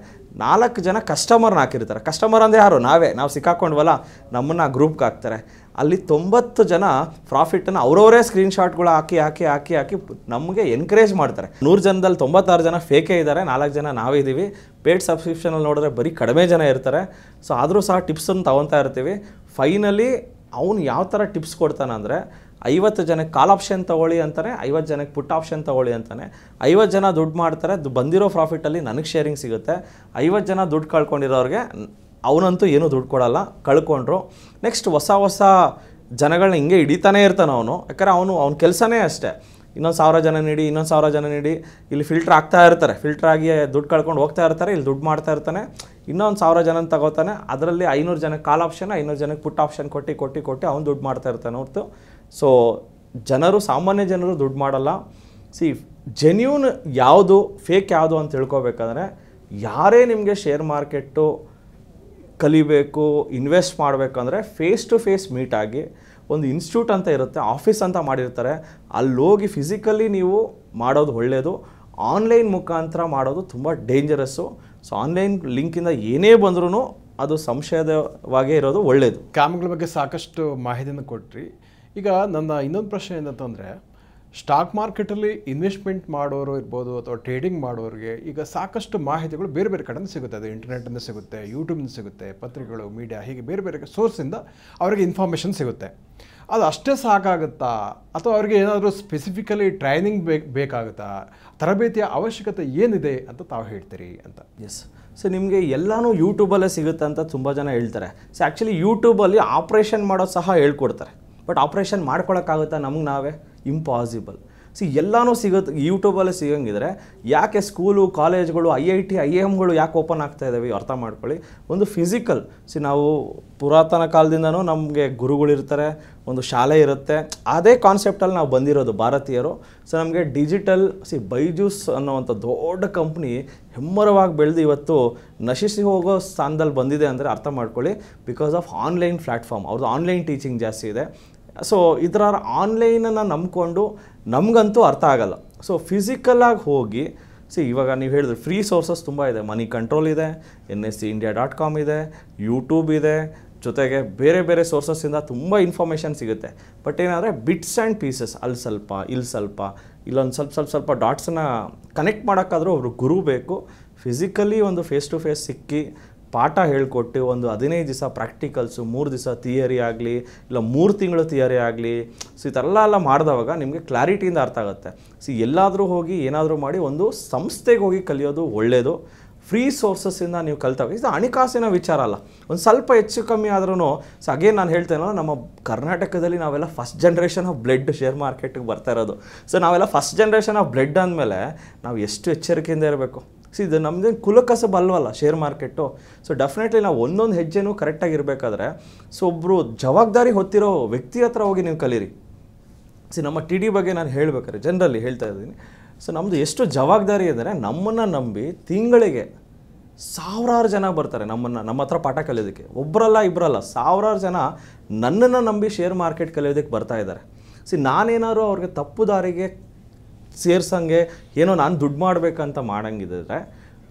Speaker 1: ನಾಲ್ಕು ಜನ ಕಸ್ಟಮರ್ನ ಹಾಕಿರ್ತಾರೆ ಕಸ್ಟಮರ್ ಅಂದರೆ ಯಾರು ನಾವೇ ನಾವು ಸಿಕ್ಕಾಕೊಂಡ್ವಲ್ಲ ನಮ್ಮನ್ನು ಗ್ರೂಪ್ಗೆ ಹಾಕ್ತಾರೆ ಅಲ್ಲಿ ತೊಂಬತ್ತು ಜನ ಪ್ರಾಫಿಟನ್ನು ಅವರವರೇ ಸ್ಕ್ರೀನ್ಶಾಟ್ಗಳು ಹಾಕಿ ಹಾಕಿ ಹಾಕಿ ಹಾಕಿ ನಮಗೆ ಎನ್ಕರೇಜ್ ಮಾಡ್ತಾರೆ ನೂರು ಜನದಲ್ಲಿ ತೊಂಬತ್ತಾರು ಜನ ಫೇಕೇ ಇದ್ದಾರೆ ನಾಲ್ಕು ಜನ ನಾವೇ ಇದ್ದೀವಿ ಪೇಡ್ ಸಬ್ಸ್ಕ್ರಿಪ್ಷನಲ್ಲಿ ನೋಡಿದ್ರೆ ಬರೀ ಕಡಿಮೆ ಜನ ಇರ್ತಾರೆ ಸೊ ಆದರೂ ಸಹ ಟಿಪ್ಸನ್ನು ತೊಗೊತಾ ಇರ್ತೀವಿ ಫೈನಲಿ ಅವನು ಯಾವ ಥರ ಟಿಪ್ಸ್ ಕೊಡ್ತಾನೆ ಅಂದರೆ ಐವತ್ತು ಜನಕ್ಕೆ ಕಾಲ್ ಆಪ್ಷನ್ ತೊಗೊಳ್ಳಿ ಅಂತಾನೆ ಐವತ್ತು ಜನಕ್ಕೆ ಪುಟ್ ಆಪ್ಷನ್ ತೊಗೊಳ್ಳಿ ಅಂತಾನೆ ಐವತ್ತು ಜನ ದುಡ್ಡು ಮಾಡ್ತಾರೆ ಬಂದಿರೋ ಪ್ರಾಫಿಟಲ್ಲಿ ನನಗೆ ಶೇರಿಂಗ್ ಸಿಗುತ್ತೆ ಐವತ್ತು ಜನ ದುಡ್ಡು ಕಳ್ಕೊಂಡಿರೋರಿಗೆ ಅವನಂತೂ ಏನೂ ದುಡ್ಡು ಕೊಡಲ್ಲ ಕಳ್ಕೊಂಡ್ರು ನೆಕ್ಸ್ಟ್ ಹೊಸ ಹೊಸ ಜನಗಳನ್ನ ಹಿಂಗೆ ಹಿಡಿತಾನೆ ಇರ್ತಾನೆ ಅವನು ಯಾಕಂದರೆ ಅವನು ಅವ್ನ ಕೆಲಸನೇ ಅಷ್ಟೇ ಇನ್ನೊಂದು ಸಾವಿರ ಜನ ನೀಡಿ ಇನ್ನೊಂದು ಸಾವಿರ ಜನ ನೀಡಿ ಇಲ್ಲಿ ಫಿಲ್ಟ್ರ್ ಆಗ್ತಾ ಇರ್ತಾರೆ ಫಿಲ್ಟರ್ ಆಗಿ ದುಡ್ಡು ಕಳ್ಕೊಂಡು ಹೋಗ್ತಾ ಇರ್ತಾರೆ ಇಲ್ಲಿ ದುಡ್ಡು ಮಾಡ್ತಾ ಇರ್ತಾನೆ ಇನ್ನೊಂದು ಸಾವಿರ ಜನ ತಗೋತಾನೆ ಅದರಲ್ಲಿ ಐನೂರು ಜನಕ್ಕೆ ಕಾಲ್ ಆಪ್ಷನ್ ಐನೂರು ಜನಕ್ಕೆ ಪುಟ್ ಆಪ್ಷನ್ ಕೊಟ್ಟು ಕೊಟ್ಟು ಕೊಟ್ಟು ಅವ್ನು ದುಡ್ಡು ಮಾಡ್ತಾ ಇರ್ತಾನೆ ಹೊರತು ಸೊ ಜನರು ಸಾಮಾನ್ಯ ಜನರು ದುಡ್ಡು ಮಾಡಲ್ಲ ಸಿ ಜೆನ್ಯೂನ್ ಯಾವುದು ಫೇಕ್ ಯಾವುದು ಅಂತ ತಿಳ್ಕೊಬೇಕಂದ್ರೆ ಯಾರೇ ನಿಮಗೆ ಶೇರ್ ಮಾರ್ಕೆಟು ಕಲಿಬೇಕು ಇನ್ವೆಸ್ಟ್ ಮಾಡಬೇಕಂದ್ರೆ ಫೇಸ್ ಟು ಫೇಸ್ ಮೀಟಾಗಿ ಒಂದು ಇನ್ಸ್ಟಿಟ್ಯೂಟ್ ಅಂತ ಇರುತ್ತೆ ಆಫೀಸ್ ಅಂತ ಮಾಡಿರ್ತಾರೆ ಅಲ್ಲೋಗಿ ಫಿಸಿಕಲಿ ನೀವು ಮಾಡೋದು ಒಳ್ಳೆಯದು ಆನ್ಲೈನ್ ಮುಖಾಂತರ ಮಾಡೋದು ತುಂಬ ಡೇಂಜರಸ್ಸು ಸೊ ಆನ್ಲೈನ್ ಲಿಂಕಿಂದ ಏನೇ ಬಂದ್ರೂ ಅದು ಸಂಶಯದವಾಗೇ ಇರೋದು ಒಳ್ಳೆಯದು ಕ್ಯಾಮ್ಗಳ ಬಗ್ಗೆ ಸಾಕಷ್ಟು ಮಾಹಿತಿಯನ್ನು ಕೊಟ್ರಿ ಈಗ ನನ್ನ ಇನ್ನೊಂದು ಪ್ರಶ್ನೆ ಏನಂತಂದರೆ
Speaker 2: ಸ್ಟಾಕ್ ಮಾರ್ಕೆಟಲ್ಲಿ ಇನ್ವೆಸ್ಟ್ಮೆಂಟ್ ಮಾಡೋರು ಇರ್ಬೋದು ಅಥವಾ ಟ್ರೇಡಿಂಗ್ ಮಾಡೋರಿಗೆ ಈಗ ಸಾಕಷ್ಟು ಮಾಹಿತಿಗಳು ಬೇರೆ ಬೇರೆ ಕಡೆಯಿಂದ ಸಿಗುತ್ತೆ ಅದು ಇಂಟರ್ನೆಟಿಂದ ಸಿಗುತ್ತೆ ಯೂಟ್ಯೂಬಿಂದ ಸಿಗುತ್ತೆ ಪತ್ರಿಕೆಗಳು ಮೀಡಿಯಾ ಹೀಗೆ ಬೇರೆ ಬೇರೆ ಸೋರ್ಸಿಂದ ಅವರಿಗೆ ಇನ್ಫಾರ್ಮೇಷನ್ ಸಿಗುತ್ತೆ ಅದು ಅಷ್ಟೇ ಸಾಕಾಗುತ್ತಾ ಅಥವಾ ಅವರಿಗೆ ಏನಾದರೂ
Speaker 1: ಸ್ಪೆಸಿಫಿಕಲಿ ಟ್ರೈನಿಂಗ್ ಬೇಕು ಬೇಕಾಗುತ್ತಾ ತರಬೇತಿಯ ಅವಶ್ಯಕತೆ ಏನಿದೆ ಅಂತ ತಾವು ಹೇಳ್ತೀರಿ ಅಂತ ಎಸ್ ಸೊ ನಿಮಗೆ ಎಲ್ಲನೂ ಯೂಟ್ಯೂಬಲ್ಲೇ ಸಿಗುತ್ತೆ ಅಂತ ತುಂಬ ಜನ ಹೇಳ್ತಾರೆ ಸೊ ಆ್ಯಕ್ಚುಲಿ ಯೂಟ್ಯೂಬಲ್ಲಿ ಆಪ್ರೇಷನ್ ಮಾಡೋದು ಸಹ ಹೇಳ್ಕೊಡ್ತಾರೆ ಬಟ್ ಆಪ್ರೇಷನ್ ಮಾಡ್ಕೊಳಕ್ಕಾಗುತ್ತಾ ನಮ್ಗೆ ನಾವೇ ಇಂಪಾಸಿಬಲ್ ಸಿ ಎಲ್ಲನೂ ಸಿಗುತ್ತೆ ಯೂಟ್ಯೂಬಲ್ಲೇ ಸಿಗೋಂಗಿದ್ರೆ ಯಾಕೆ ಸ್ಕೂಲು ಕಾಲೇಜ್ಗಳು ಐ ಐ ಟಿ ಐ ಎಮ್ಗಳು ಯಾಕೆ ಓಪನ್ ಆಗ್ತಾ ಇದ್ದಾವೆ ಅರ್ಥ ಮಾಡ್ಕೊಳ್ಳಿ ಒಂದು ಫಿಸಿಕಲ್ ಸಿ ನಾವು ಪುರಾತನ ಕಾಲದಿಂದನೂ ನಮಗೆ ಗುರುಗಳಿರ್ತಾರೆ ಒಂದು ಶಾಲೆ ಇರುತ್ತೆ ಅದೇ ಕಾನ್ಸೆಪ್ಟಲ್ಲಿ ನಾವು ಬಂದಿರೋದು ಭಾರತೀಯರು ಸೊ ನಮಗೆ ಡಿಜಿಟಲ್ ಸಿ ಬೈಜೂಸ್ ಅನ್ನೋವಂಥ ದೊಡ್ಡ ಕಂಪ್ನಿ ಹೆಮ್ಮರವಾಗಿ ಬೆಳೆದು ಇವತ್ತು ನಶಿಸಿ ಹೋಗೋ ಸ್ಥಾನದಲ್ಲಿ ಬಂದಿದೆ ಅಂದರೆ ಅರ್ಥ ಮಾಡ್ಕೊಳ್ಳಿ ಬಿಕಾಸ್ ಆಫ್ ಆನ್ಲೈನ್ ಪ್ಲ್ಯಾಟ್ಫಾರ್ಮ್ ಅವ್ರದ್ದು ಆನ್ಲೈನ್ ಟೀಚಿಂಗ್ ಜಾಸ್ತಿ ಇದೆ ಸೊ ಇದರ ಆನ್ಲೈನನ್ನು ನಂಬಿಕೊಂಡು ನಮಗಂತೂ ಅರ್ಥ ಆಗಲ್ಲ ಸೊ ಫಿಸಿಕಲಾಗಿ ಹೋಗಿ ಸಿ ಇವಾಗ ನೀವು ಹೇಳಿದ್ರೆ ಫ್ರೀ ಸೋರ್ಸಸ್ ತುಂಬ ಇದೆ ಮನಿ ಕಂಟ್ರೋಲ್ ಇದೆ N S C India dot com ಇದೆ ಯೂಟ್ಯೂಬ್ ಇದೆ ಜೊತೆಗೆ ಬೇರೆ ಬೇರೆ ಸೋರ್ಸಸ್ಸಿಂದ ತುಂಬ ಇನ್ಫಾರ್ಮೇಷನ್ ಸಿಗುತ್ತೆ ಬಟ್ ಏನಂದರೆ ಬಿಟ್ಸ್ ಆ್ಯಂಡ್ ಪೀಸಸ್ ಅಲ್ಲಿ ಸ್ವಲ್ಪ ಇಲ್ಲಿ ಸ್ವಲ್ಪ ಇಲ್ಲೊಂದು ಸ್ವಲ್ಪ ಸ್ವಲ್ಪ ಸ್ವಲ್ಪ ಡಾಟ್ಸನ್ನು ಕನೆಕ್ಟ್ ಮಾಡೋಕ್ಕಾದರೂ ಅವರು ಗುರು ಬೇಕು ಫಿಸಿಕಲಿ ಒಂದು ಫೇಸ್ ಟು ಫೇಸ್ ಸಿಕ್ಕಿ ಪಾಠ ಹೇಳ್ಕೊಟ್ಟು ಒಂದು ಹದಿನೈದು ದಿವಸ ಪ್ರಾಕ್ಟಿಕಲ್ಸು ಮೂರು ದಿವಸ ಥಿಯರಿ ಆಗಲಿ ಇಲ್ಲ ಮೂರು ತಿಂಗಳು ಥಿಯರಿ ಆಗಲಿ ಸೊ ಈ ಥರ ಎಲ್ಲ ಮಾಡಿದವಾಗ ನಿಮಗೆ ಕ್ಲಾರಿಟಿಯಿಂದ ಅರ್ಥ ಆಗುತ್ತೆ ಸೊ ಎಲ್ಲಾದರೂ ಹೋಗಿ ಏನಾದರೂ ಮಾಡಿ ಒಂದು ಸಂಸ್ಥೆಗೆ ಹೋಗಿ ಕಲಿಯೋದು ಒಳ್ಳೆಯದು ಫ್ರೀ ಸೋರ್ಸಸ್ಸಿಂದ ನೀವು ಕಲ್ತಾಗ ಇದು ಹಣಕಾಸಿನ ವಿಚಾರ ಅಲ್ಲ ಒಂದು ಸ್ವಲ್ಪ ಹೆಚ್ಚು ಕಮ್ಮಿ ಆದ್ರೂ ಸೊ ಅಗೇನ್ ನಾನು ಹೇಳ್ತೇನೋ ನಮ್ಮ ಕರ್ನಾಟಕದಲ್ಲಿ ನಾವೆಲ್ಲ first generation of blood share ಮಾರ್ಕೆಟಿಗೆ ಬರ್ತಾ ಇರೋದು ಸೊ ನಾವೆಲ್ಲ ಫಸ್ಟ್ ಜನ್ರೇಷನ್ ಆಫ್ ಬ್ಲಡ್ ಅಂದಮೇಲೆ ನಾವು ಎಷ್ಟು ಎಚ್ಚರಿಕೆಯಿಂದ ಇರಬೇಕು ಸೊ ಇದು ನಮ್ಮದೇನು ಕುಲಕಸ ಬಲ್ವಲ್ಲ ಶೇರ್ ಮಾರ್ಕೆಟು ಸೊ ಡೆಫಿನೆಟ್ಲಿ ನಾವು ಒಂದೊಂದು ಹೆಜ್ಜೆನೂ ಇರಬೇಕಾದ್ರೆ ಸೊ ಒಬ್ಬರು ಜವಾಬ್ದಾರಿ ಹೊತ್ತಿರೋ ವ್ಯಕ್ತಿ ಹತ್ರ ಹೋಗಿ ನೀವು ಕಲೀರಿ ಸೊ ನಮ್ಮ ಟಿ ಡಿ ಬಗ್ಗೆ ನಾನು ಹೇಳಬೇಕಾದ್ರೆ ಜನರಲ್ಲಿ ಹೇಳ್ತಾ ಇದ್ದೀನಿ ಸೊ ನಮ್ಮದು ಎಷ್ಟು ಜವಾಬ್ದಾರಿ ಅಂದರೆ ನಮ್ಮನ್ನು ನಂಬಿ ತಿಂಗಳಿಗೆ ಸಾವಿರಾರು ಜನ ಬರ್ತಾರೆ ನಮ್ಮನ್ನು ನಮ್ಮ ಹತ್ರ ಪಾಠ ಕಲಿಯೋದಕ್ಕೆ ಒಬ್ಬರಲ್ಲ ಇಬ್ಬರಲ್ಲ ಸಾವಿರಾರು ಜನ ನನ್ನನ್ನು ನಂಬಿ ಶೇರ್ ಮಾರ್ಕೆಟ್ ಕಲಿಯೋದಕ್ಕೆ ಬರ್ತಾ ಇದ್ದಾರೆ ಸಿ ನಾನೇನಾದ್ರು ಅವ್ರಿಗೆ ತಪ್ಪು ದಾರಿಗೆ ಸೇರ್ಸಂಗೆ ಏನೋ ನಾನು ದುಡ್ಡು ಮಾಡಬೇಕಂತ ಮಾಡಂಗಿದ್ರೆ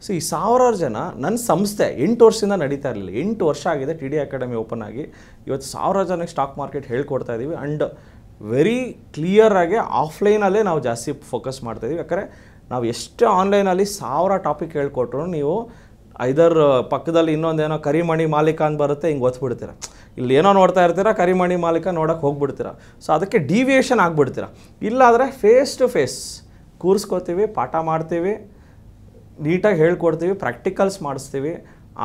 Speaker 1: ಸೊ ಈ ಸಾವಿರಾರು ಜನ ನನ್ನ ಸಂಸ್ಥೆ ಎಂಟು ವರ್ಷದಿಂದ ನಡೀತಾ ಇರಲಿಲ್ಲ ಎಂಟು ವರ್ಷ ಆಗಿದೆ ಟಿ ಡಿ ಅಕಾಡೆಮಿ ಓಪನ್ ಆಗಿ ಇವತ್ತು ಸಾವಿರಾರು ಜನಕ್ಕೆ ಸ್ಟಾಕ್ ಮಾರ್ಕೆಟ್ ಹೇಳ್ಕೊಡ್ತಾ ಇದ್ದೀವಿ ಆ್ಯಂಡ್ ವೆರಿ ಕ್ಲಿಯರಾಗಿ ಆಫ್ಲೈನಲ್ಲೇ ನಾವು ಜಾಸ್ತಿ ಫೋಕಸ್ ಮಾಡ್ತಾಯಿದ್ದೀವಿ ಯಾಕಂದರೆ ನಾವು ಎಷ್ಟು ಆನ್ಲೈನಲ್ಲಿ ಸಾವಿರ ಟಾಪಿಕ್ ಹೇಳ್ಕೊಟ್ರು ನೀವು ಐದರ್ ಪಕ್ಕದಲ್ಲಿ ಇನ್ನೊಂದೇನೋ ಕರಿಮಣಿ ಮಾಲೀಕ ಅಂತ ಬರುತ್ತೆ ಹಿಂಗೆ ಒತ್ಬಿಡ್ತೀರ ಇಲ್ಲಿ ಏನೋ ನೋಡ್ತಾ ಇರ್ತೀರ ಕರಿಮಣಿ ಮಾಲೀಕ ನೋಡೋಕೆ ಹೋಗ್ಬಿಡ್ತೀರ ಸೊ ಅದಕ್ಕೆ ಡಿವಿಯೇಷನ್ ಆಗಿಬಿಡ್ತೀರ ಇಲ್ಲಾದರೆ ಫೇಸ್ ಟು ಫೇಸ್ ಕೂರಿಸ್ಕೋತೀವಿ ಪಾಠ ಮಾಡ್ತೀವಿ ನೀಟಾಗಿ ಹೇಳ್ಕೊಡ್ತೀವಿ ಪ್ರಾಕ್ಟಿಕಲ್ಸ್ ಮಾಡಿಸ್ತೀವಿ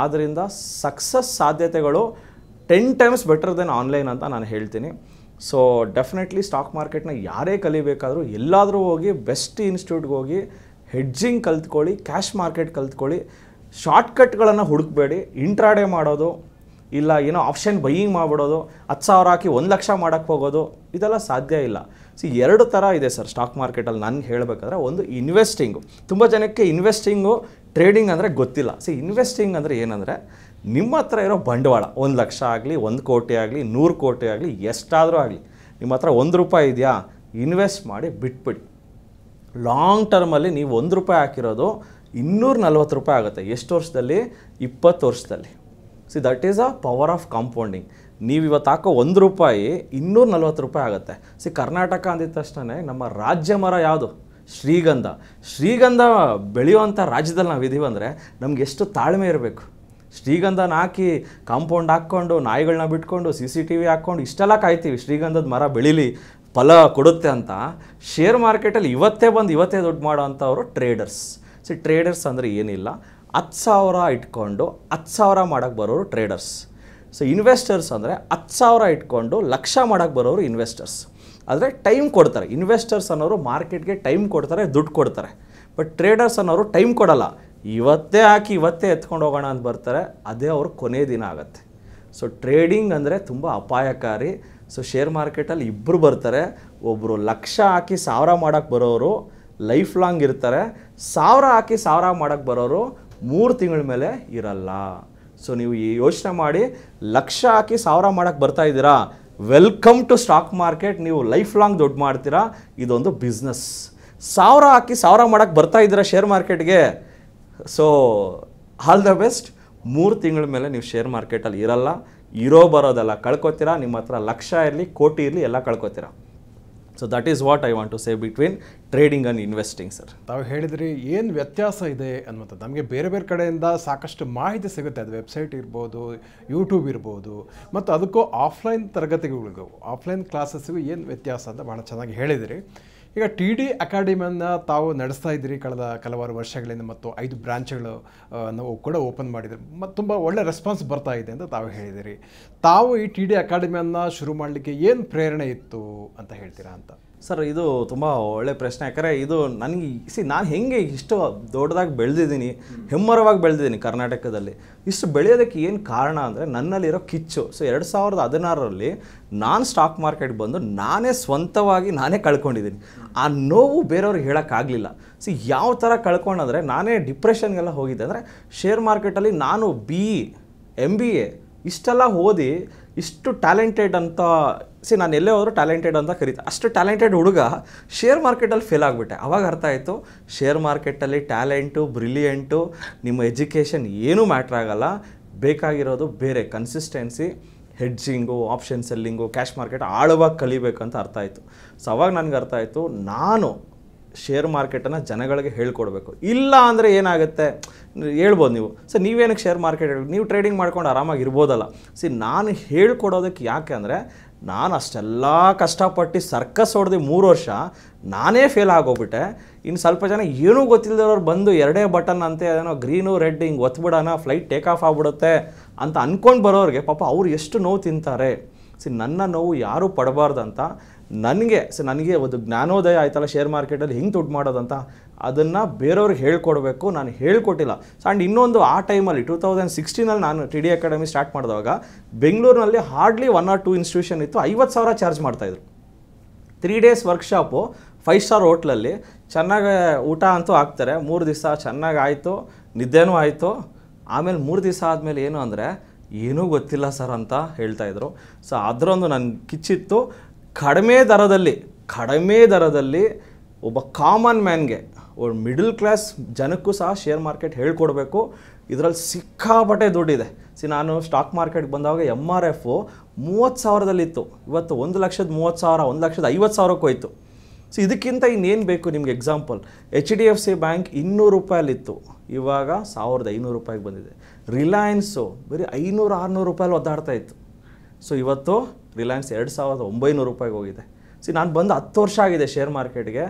Speaker 1: ಆದ್ದರಿಂದ ಸಕ್ಸಸ್ ಸಾಧ್ಯತೆಗಳು ten times better then online ಅಂತ ನಾನು ಹೇಳ್ತೀನಿ ಸೊ ಡೆಫಿನೆಟ್ಲಿ ಸ್ಟಾಕ್ ಮಾರ್ಕೆಟ್ನ ಯಾರೇ ಕಲಿಬೇಕಾದರೂ ಎಲ್ಲಾದರೂ ಹೋಗಿ ಬೆಸ್ಟ್ ಇನ್ಸ್ಟಿಟ್ಯೂಟ್ಗೆ ಹೋಗಿ ಹೆಡ್ಜಿಂಗ್ ಕಲ್ತ್ಕೊಳ್ಳಿ ಕ್ಯಾಶ್ ಮಾರ್ಕೆಟ್ ಕಲ್ತ್ಕೊಳ್ಳಿ ಶಾರ್ಟ್ಕಟ್ಗಳನ್ನು ಹುಡುಕಬೇಡಿ ಇಂಟ್ರಾಡೆ ಮಾಡೋದು ಇಲ್ಲ ಏನೋ ಆಪ್ಷನ್ ಬೈಯಿಂಗ್ ಮಾಡಿಬಿಡೋದು ಹತ್ತು ಸಾವಿರ ಹಾಕಿ ಒಂದು ಲಕ್ಷ ಮಾಡೋಕ್ಕೆ ಹೋಗೋದು ಇದೆಲ್ಲ ಸಾಧ್ಯ ಇಲ್ಲ ಸಿ ಎರಡು ಥರ ಇದೆ ಸರ್ ಸ್ಟಾಕ್ ಮಾರ್ಕೆಟಲ್ಲಿ ನನಗೆ ಹೇಳಬೇಕಾದ್ರೆ ಒಂದು ಇನ್ವೆಸ್ಟಿಂಗು ತುಂಬ ಜನಕ್ಕೆ ಇನ್ವೆಸ್ಟಿಂಗು ಟ್ರೇಡಿಂಗ್ ಅಂದರೆ ಗೊತ್ತಿಲ್ಲ ಸಿ ಇನ್ವೆಸ್ಟಿಂಗ್ ಅಂದರೆ ಏನಂದರೆ ನಿಮ್ಮ ಹತ್ರ ಇರೋ ಬಂಡವಾಳ ಒಂದು ಲಕ್ಷ ಆಗಲಿ ಒಂದು ಕೋಟಿ ಆಗಲಿ ನೂರು ಕೋಟಿ ಆಗಲಿ ಎಷ್ಟಾದರೂ ಆಗಲಿ ನಿಮ್ಮ ಹತ್ರ ಒಂದು ರೂಪಾಯಿ ಇದೆಯಾ ಇನ್ವೆಸ್ಟ್ ಮಾಡಿ ಬಿಟ್ಬಿಡಿ ಲಾಂಗ್ ಟರ್ಮಲ್ಲಿ ನೀವು ಒಂದು ರೂಪಾಯಿ ಹಾಕಿರೋದು ಇನ್ನೂರ ನಲ್ವತ್ತು ರೂಪಾಯಿ ಆಗುತ್ತೆ ಎಷ್ಟು ವರ್ಷದಲ್ಲಿ ಇಪ್ಪತ್ತು ವರ್ಷದಲ್ಲಿ see that is a power of compounding ನೀವು ಇವತ್ತು ಹಾಕೋ ಒಂದು ರೂಪಾಯಿ ಇನ್ನೂರ ನಲವತ್ತು ರೂಪಾಯಿ ಆಗುತ್ತೆ ಸಿ ಕರ್ನಾಟಕ ಅಂದಿದ ತಕ್ಷಣ ನಮ್ಮ ರಾಜ್ಯ ಮರ ಯಾವುದು ಶ್ರೀಗಂಧ ಶ್ರೀಗಂಧ ಬೆಳೆಯುವಂಥ ರಾಜ್ಯದಲ್ಲಿ ನಾವು ಇದೀವಿ ಅಂದರೆ ನಮ್ಗೆ ಎಷ್ಟು ತಾಳ್ಮೆ ಇರಬೇಕು ಶ್ರೀಗಂಧನ ಹಾಕಿ ಕಾಂಪೌಂಡ್ ಹಾಕ್ಕೊಂಡು ನಾಯಿಗಳನ್ನ ಬಿಟ್ಕೊಂಡು ಸಿ ಸಿ ಟಿ ವಿ ಹಾಕ್ಕೊಂಡು ಇಷ್ಟೆಲ್ಲ ಕಾಯ್ತೀವಿ ಶ್ರೀಗಂಧದ ಮರ ಬೆಳೀಲಿ ಫಲ ಕೊಡುತ್ತೆ ಅಂತ ಶೇರ್ ಮಾರ್ಕೆಟಲ್ಲಿ ಇವತ್ತೇ ಬಂದು ಇವತ್ತೇ ದುಡ್ಡು ಮಾಡೋ ಟ್ರೇಡರ್ಸ್ ಸೊ ಟ್ರೇಡರ್ಸ್ ಅಂದರೆ ಏನಿಲ್ಲ ಹತ್ತು ಸಾವಿರ ಇಟ್ಕೊಂಡು ಹತ್ತು ಸಾವಿರ ಮಾಡೋಕ್ಕೆ ಬರೋರು ಟ್ರೇಡರ್ಸ್ ಸೊ ಇನ್ವೆಸ್ಟರ್ಸ್ ಅಂದರೆ ಹತ್ತು ಸಾವಿರ ಇಟ್ಕೊಂಡು ಲಕ್ಷ ಮಾಡೋಕ್ಕೆ ಬರೋರು ಇನ್ವೆಸ್ಟರ್ಸ್ ಆದರೆ ಟೈಮ್ ಕೊಡ್ತಾರೆ ಇನ್ವೆಸ್ಟರ್ಸ್ ಅನ್ನೋರು ಮಾರ್ಕೆಟ್ಗೆ ಟೈಮ್ ಕೊಡ್ತಾರೆ ದುಡ್ಡು ಕೊಡ್ತಾರೆ ಬಟ್ ಟ್ರೇಡರ್ಸ್ ಅನ್ನೋರು ಟೈಮ್ ಕೊಡಲ್ಲ ಇವತ್ತೇ ಹಾಕಿ ಇವತ್ತೇ ಎತ್ಕೊಂಡು ಹೋಗೋಣ ಅಂತ ಬರ್ತಾರೆ ಅದೇ ಅವ್ರು ಕೊನೆ ದಿನ ಆಗುತ್ತೆ ಸೊ ಟ್ರೇಡಿಂಗ್ ಅಂದರೆ ತುಂಬ ಅಪಾಯಕಾರಿ ಸೊ ಶೇರ್ ಮಾರ್ಕೆಟಲ್ಲಿ ಇಬ್ಬರು ಬರ್ತಾರೆ ಒಬ್ಬರು ಲಕ್ಷ ಹಾಕಿ ಸಾವಿರ ಮಾಡೋಕ್ಕೆ ಬರೋರು ಲೈಫ್ ಲಾಂಗ್ ಇರ್ತಾರೆ ಸಾವಿರ ಹಾಕಿ ಸಾವಿರ ಮಾಡೋಕ್ಕೆ ಬರೋರು ಮೂರು ತಿಂಗಳ ಮೇಲೆ ಇರಲ್ಲ ಸೊ ನೀವು ಈ ಯೋಚನೆ ಮಾಡಿ ಲಕ್ಷ ಹಾಕಿ ಸಾವಿರ ಮಾಡೋಕ್ಕೆ ಬರ್ತಾ ಇದ್ದೀರಾ ವೆಲ್ಕಮ್ ಟು ಸ್ಟಾಕ್ ಮಾರ್ಕೆಟ್ ನೀವು ಲೈಫ್ ಲಾಂಗ್ ದುಡ್ಡು ಮಾಡ್ತೀರಾ ಇದೊಂದು ಬಿಸ್ನೆಸ್ ಸಾವಿರ ಹಾಕಿ ಸಾವಿರ ಮಾಡೋಕ್ಕೆ ಬರ್ತಾ ಇದ್ದೀರಾ ಶೇರ್ ಮಾರ್ಕೆಟ್ಗೆ ಸೊ ಆಲ್ ದ ಬೆಸ್ಟ್ ಮೂರು ತಿಂಗಳ ಮೇಲೆ ನೀವು ಶೇರ್ ಮಾರ್ಕೆಟಲ್ಲಿ ಇರಲ್ಲ ಇರೋ ಬರೋದಲ್ಲ ಕಳ್ಕೊತೀರಾ ನಿಮ್ಮ ಹತ್ರ ಲಕ್ಷ ಇರಲಿ ಕೋಟಿ ಇರಲಿ ಎಲ್ಲ ಕಳ್ಕೊತೀರಾ so that is what I want to say between trading and investing sir
Speaker 2: ತಾವು ಹೇಳಿದ್ರಿ ಏನು ವ್ಯತ್ಯಾಸ ಇದೆ ಅನ್ನುವಂಥದ್ದು ನಮಗೆ ಬೇರೆ ಬೇರೆ ಕಡೆಯಿಂದ ಸಾಕಷ್ಟು ಮಾಹಿತಿ ಸಿಗುತ್ತೆ ಅದು ವೆಬ್ಸೈಟ್ ಇರ್ಬೋದು ಯೂಟ್ಯೂಬ್ ಇರ್ಬೋದು ಮತ್ತು ಅದಕ್ಕೂ ಆಫ್ಲೈನ್ ತರಗತಿಗಳಿಗೂ ಆಫ್ಲೈನ್ ಕ್ಲಾಸಸ್ಗೂ ಏನು ವ್ಯತ್ಯಾಸ ಅಂತ ಭಾಳ ಚೆನ್ನಾಗಿ ಹೇಳಿದಿರಿ ಈಗ ಟಿ ಡಿ ಅಕಾಡೆಮಿಯನ್ನು ತಾವು ನಡೆಸ್ತಾ ಇದ್ದೀರಿ ಕಳೆದ ಕೆಲವಾರು ವರ್ಷಗಳಿಂದ ಮತ್ತು ಐದು ಬ್ರಾಂಚ್ಗಳು ನಾವು ಕೂಡ ಓಪನ್ ಮಾಡಿದ್ರು ಮತ್ತು ತುಂಬ ಒಳ್ಳೆ ರೆಸ್ಪಾನ್ಸ್ ಬರ್ತಾ ಇದೆ ಅಂತ ತಾವು ಹೇಳಿದಿರಿ ತಾವು ಈ ಟಿ
Speaker 1: ಡಿ ಅಕಾಡೆಮಿಯನ್ನು ಶುರು ಮಾಡಲಿಕ್ಕೆ ಏನು ಪ್ರೇರಣೆ ಇತ್ತು ಅಂತ ಹೇಳ್ತೀರಾ ಅಂತ ಸರ್ ಇದು ತುಂಬ ಒಳ್ಳೆ ಪ್ರಶ್ನೆ ಯಾಕಂದರೆ ಇದು ನನಗೆ ಸಿ ನಾನು ಹೆಂಗೆ ಇಷ್ಟು ದೊಡ್ಡದಾಗಿ ಬೆಳೆದಿದ್ದೀನಿ ಹೆಮ್ಮರವಾಗಿ ಬೆಳೆದಿದ್ದೀನಿ ಕರ್ನಾಟಕದಲ್ಲಿ ಇಷ್ಟು ಬೆಳೆಯೋದಕ್ಕೆ ಏನು ಕಾರಣ ಅಂದರೆ ನನ್ನಲ್ಲಿರೋ ಕಿಚ್ಚು ಸೊ ಎರಡು ಸಾವಿರದ ಹದಿನಾರರಲ್ಲಿ ನಾನು ಸ್ಟಾಕ್ ಮಾರ್ಕೆಟ್ಗೆ ಬಂದು ನಾನೇ ಸ್ವಂತವಾಗಿ ನಾನೇ ಕಳ್ಕೊಂಡಿದ್ದೀನಿ ಆ ನೋವು ಬೇರೆಯವ್ರಿಗೆ ಹೇಳೋಕ್ಕಾಗಲಿಲ್ಲ ಸೊ ಯಾವ ಥರ ಕಳ್ಕೊಂಡಂದರೆ ನಾನೇ ಡಿಪ್ರೆಷನ್ಗೆಲ್ಲ ಹೋಗಿದ್ದೆ ಅಂದರೆ ಶೇರ್ ಮಾರ್ಕೆಟಲ್ಲಿ ನಾನು B E M B A ಇಷ್ಟೆಲ್ಲ ಓದಿ ಇಷ್ಟು ಟ್ಯಾಲೆಂಟೆಡ್ ಅಂತ ಸಿ ನಾನು ಎಲ್ಲೇ ಹೋದರೂ ಟ್ಯಾಲೆಂಟೆಡ್ ಅಂತ ಕರೀತ ಅಷ್ಟು ಟ್ಯಾಲೆಂಟೆಡ್ ಹುಡುಗ ಶೇರ್ ಮಾರ್ಕೆಟಲ್ಲಿ ಫೇಲ್ ಆಗಿಬಿಟ್ಟೆ ಅವಾಗ ಅರ್ಥ ಆಯಿತು ಶೇರ್ ಮಾರ್ಕೆಟಲ್ಲಿ ಟ್ಯಾಲೆಂಟು ಬ್ರಿಲಿಯೆಂಟು ನಿಮ್ಮ ಎಜುಕೇಷನ್ ಏನೂ ಮ್ಯಾಟ್ರಾಗಲ್ಲ ಬೇಕಾಗಿರೋದು ಬೇರೆ consistency hedging option selling cash market ಆಳವಾಗಿ ಅಂತ ಅರ್ಥ ಆಯಿತು ಸೊ ಅವಾಗ ನನಗೆ ಅರ್ಥ ಆಯಿತು ನಾನು ಶೇರ್ ಮಾರ್ಕೆಟನ್ನು ಜನಗಳಿಗೆ ಹೇಳ್ಕೊಡ್ಬೇಕು ಇಲ್ಲ ಅಂದರೆ ಏನಾಗುತ್ತೆ ಹೇಳ್ಬೋದು ನೀವು ಸೊ ನೀವೇನಕ್ಕೆ ಶೇರ್ ಮಾರ್ಕೆಟ್ ನೀವು ಟ್ರೇಡಿಂಗ್ ಮಾಡ್ಕೊಂಡು ಆರಾಮಾಗಿ ಇರ್ಬೋದಲ್ಲ ಸಿ ನಾನು ಹೇಳ್ಕೊಡೋದಕ್ಕೆ ಯಾಕೆ ಅಂದರೆ ನಾನು ಅಷ್ಟೆಲ್ಲ ಕಷ್ಟಪಟ್ಟು ಸರ್ಕಸ್ ಹೊಡೆದು ಮೂರು ವರ್ಷ ನಾನೇ ಫೇಲ್ ಆಗೋಗ್ಬಿಟ್ಟೆ ಇನ್ನು ಸ್ವಲ್ಪ ಜನ ಏನೂ ಗೊತ್ತಿಲ್ಲದವ್ರು ಬಂದು ಎರಡೇ ಬಟನ್ ಅಂತೆ ಅದೇನೋ ಗ್ರೀನು ರೆಡ್ ಹಿಂಗೆ ಒತ್ಬಿಡೋಣ ಫ್ಲೈಟ್ ಟೇಕ್ ಆಫ್ ಆಗ್ಬಿಡುತ್ತೆ ಅಂತ ಅಂದ್ಕೊಂಡು ಬರೋರಿಗೆ ಪಾಪ ಅವ್ರು ಎಷ್ಟು ನೋವು ತಿಂತಾರೆ ಸಿ ನನ್ನ ನೋವು ಯಾರೂ ಪಡಬಾರ್ದಂತ ನನಗೆ ಸೊ ನನಗೆ ಒಂದು ಜ್ಞಾನೋದಯ ಆಯ್ತಲ್ಲ ಶೇರ್ ಮಾರ್ಕೆಟಲ್ಲಿ ಹಿಂಗೆ ದುಡ್ಡು ಮಾಡೋದಂತ ಅದನ್ನು ಬೇರೆಯವ್ರಿಗೆ ಹೇಳ್ಕೊಡ್ಬೇಕು ನಾನು ಹೇಳ್ಕೊಟ್ಟಿಲ್ಲ ಸೊ ಆ್ಯಂಡ್ ಇನ್ನೊಂದು ಆ ಟೈಮಲ್ಲಿ ಟೂ ತೌಸಂಡ್ ಸಿಕ್ಸ್ಟೀನಲ್ಲಿ ನಾನು ಟಿ ಡಿ ಅಕಾಡೆಮಿ ಸ್ಟಾರ್ಟ್ ಮಾಡಿದಾಗ ಬೆಂಗಳೂರಿನಲ್ಲಿ hardly one or two institution ಇತ್ತು ಐವತ್ತು ಸಾವಿರ ಚಾರ್ಜ್ ಮಾಡ್ತಾಯಿದ್ರು three days workshop five star ಹೋಟ್ಲಲ್ಲಿ ಚೆನ್ನಾಗಿ ಊಟ ಅಂತೂ ಹಾಕ್ತಾರೆ ಮೂರು ದಿವಸ ಚೆನ್ನಾಗಿ ಆಯಿತು ನಿದ್ದೆನೂ ಆಯಿತು ಆಮೇಲೆ ಮೂರು ದಿವಸ ಆದಮೇಲೆ ಏನು ಅಂದರೆ ಏನೂ ಗೊತ್ತಿಲ್ಲ ಸರ್ ಅಂತ ಹೇಳ್ತಾಯಿದ್ರು ಸೊ ಅದರೊಂದು ನನ್ನ ಕಿಚ್ಚಿತ್ತು ಕಡಿಮೆ ದರದಲ್ಲಿ ಕಡಿಮೆ ದರದಲ್ಲಿ ಒಬ್ಬ ಕಾಮನ್ ಮ್ಯಾನ್ಗೆ ಒಂದು ಮಿಡಲ್ ಕ್ಲಾಸ್ ಜನಕ್ಕೂ ಸಹ ಶೇರ್ ಮಾರ್ಕೆಟ್ ಹೇಳ್ಕೊಡ್ಬೇಕು ಇದರಲ್ಲಿ ಸಿಕ್ಕಾಪಟ್ಟೆ ದುಡ್ಡಿದೆ ಸಿ ನಾನು ಸ್ಟಾಕ್ ಮಾರ್ಕೆಟ್ಗೆ ಬಂದಾಗ ಎಮ್ ಆರ್ ಎಫು ಮೂವತ್ತು ಸಾವಿರದಲ್ಲಿತ್ತು ಇವತ್ತು ಒಂದು ಲಕ್ಷದ ಮೂವತ್ತು ಸಾವಿರ ಒಂದು ಲಕ್ಷದ ಐವತ್ತು ಸಾವಿರಕ್ಕೂ ಹೋಯಿತು ಸೊ ಇದಕ್ಕಿಂತ ಇನ್ನೇನು ಬೇಕು ನಿಮ್ಗೆ example H D F C bank ಇನ್ನೂರು ರೂಪಾಯಲ್ಲಿತ್ತು ಇವಾಗ ಸಾವಿರದ ಐನೂರು ರೂಪಾಯಿಗೆ ಬಂದಿದೆ ರಿಲಯನ್ಸು ಬರೀ ಐನೂರು ಆರುನೂರು ರೂಪಾಯಲ್ಲಿ ಒದ್ದಾಡ್ತಾ ಇತ್ತು ಸೊ ಇವತ್ತು ರಿಲಯನ್ಸ್ ಎರಡು ಸಾವಿರದ ಒಂಬೈನೂರು ರೂಪಾಯಿಗೆ ಹೋಗಿದೆ ಸಿ ನಾನು ಬಂದು ಹತ್ತು ವರ್ಷ ಆಗಿದೆ ಶೇರ್ ಮಾರ್ಕೆಟ್ಗೆ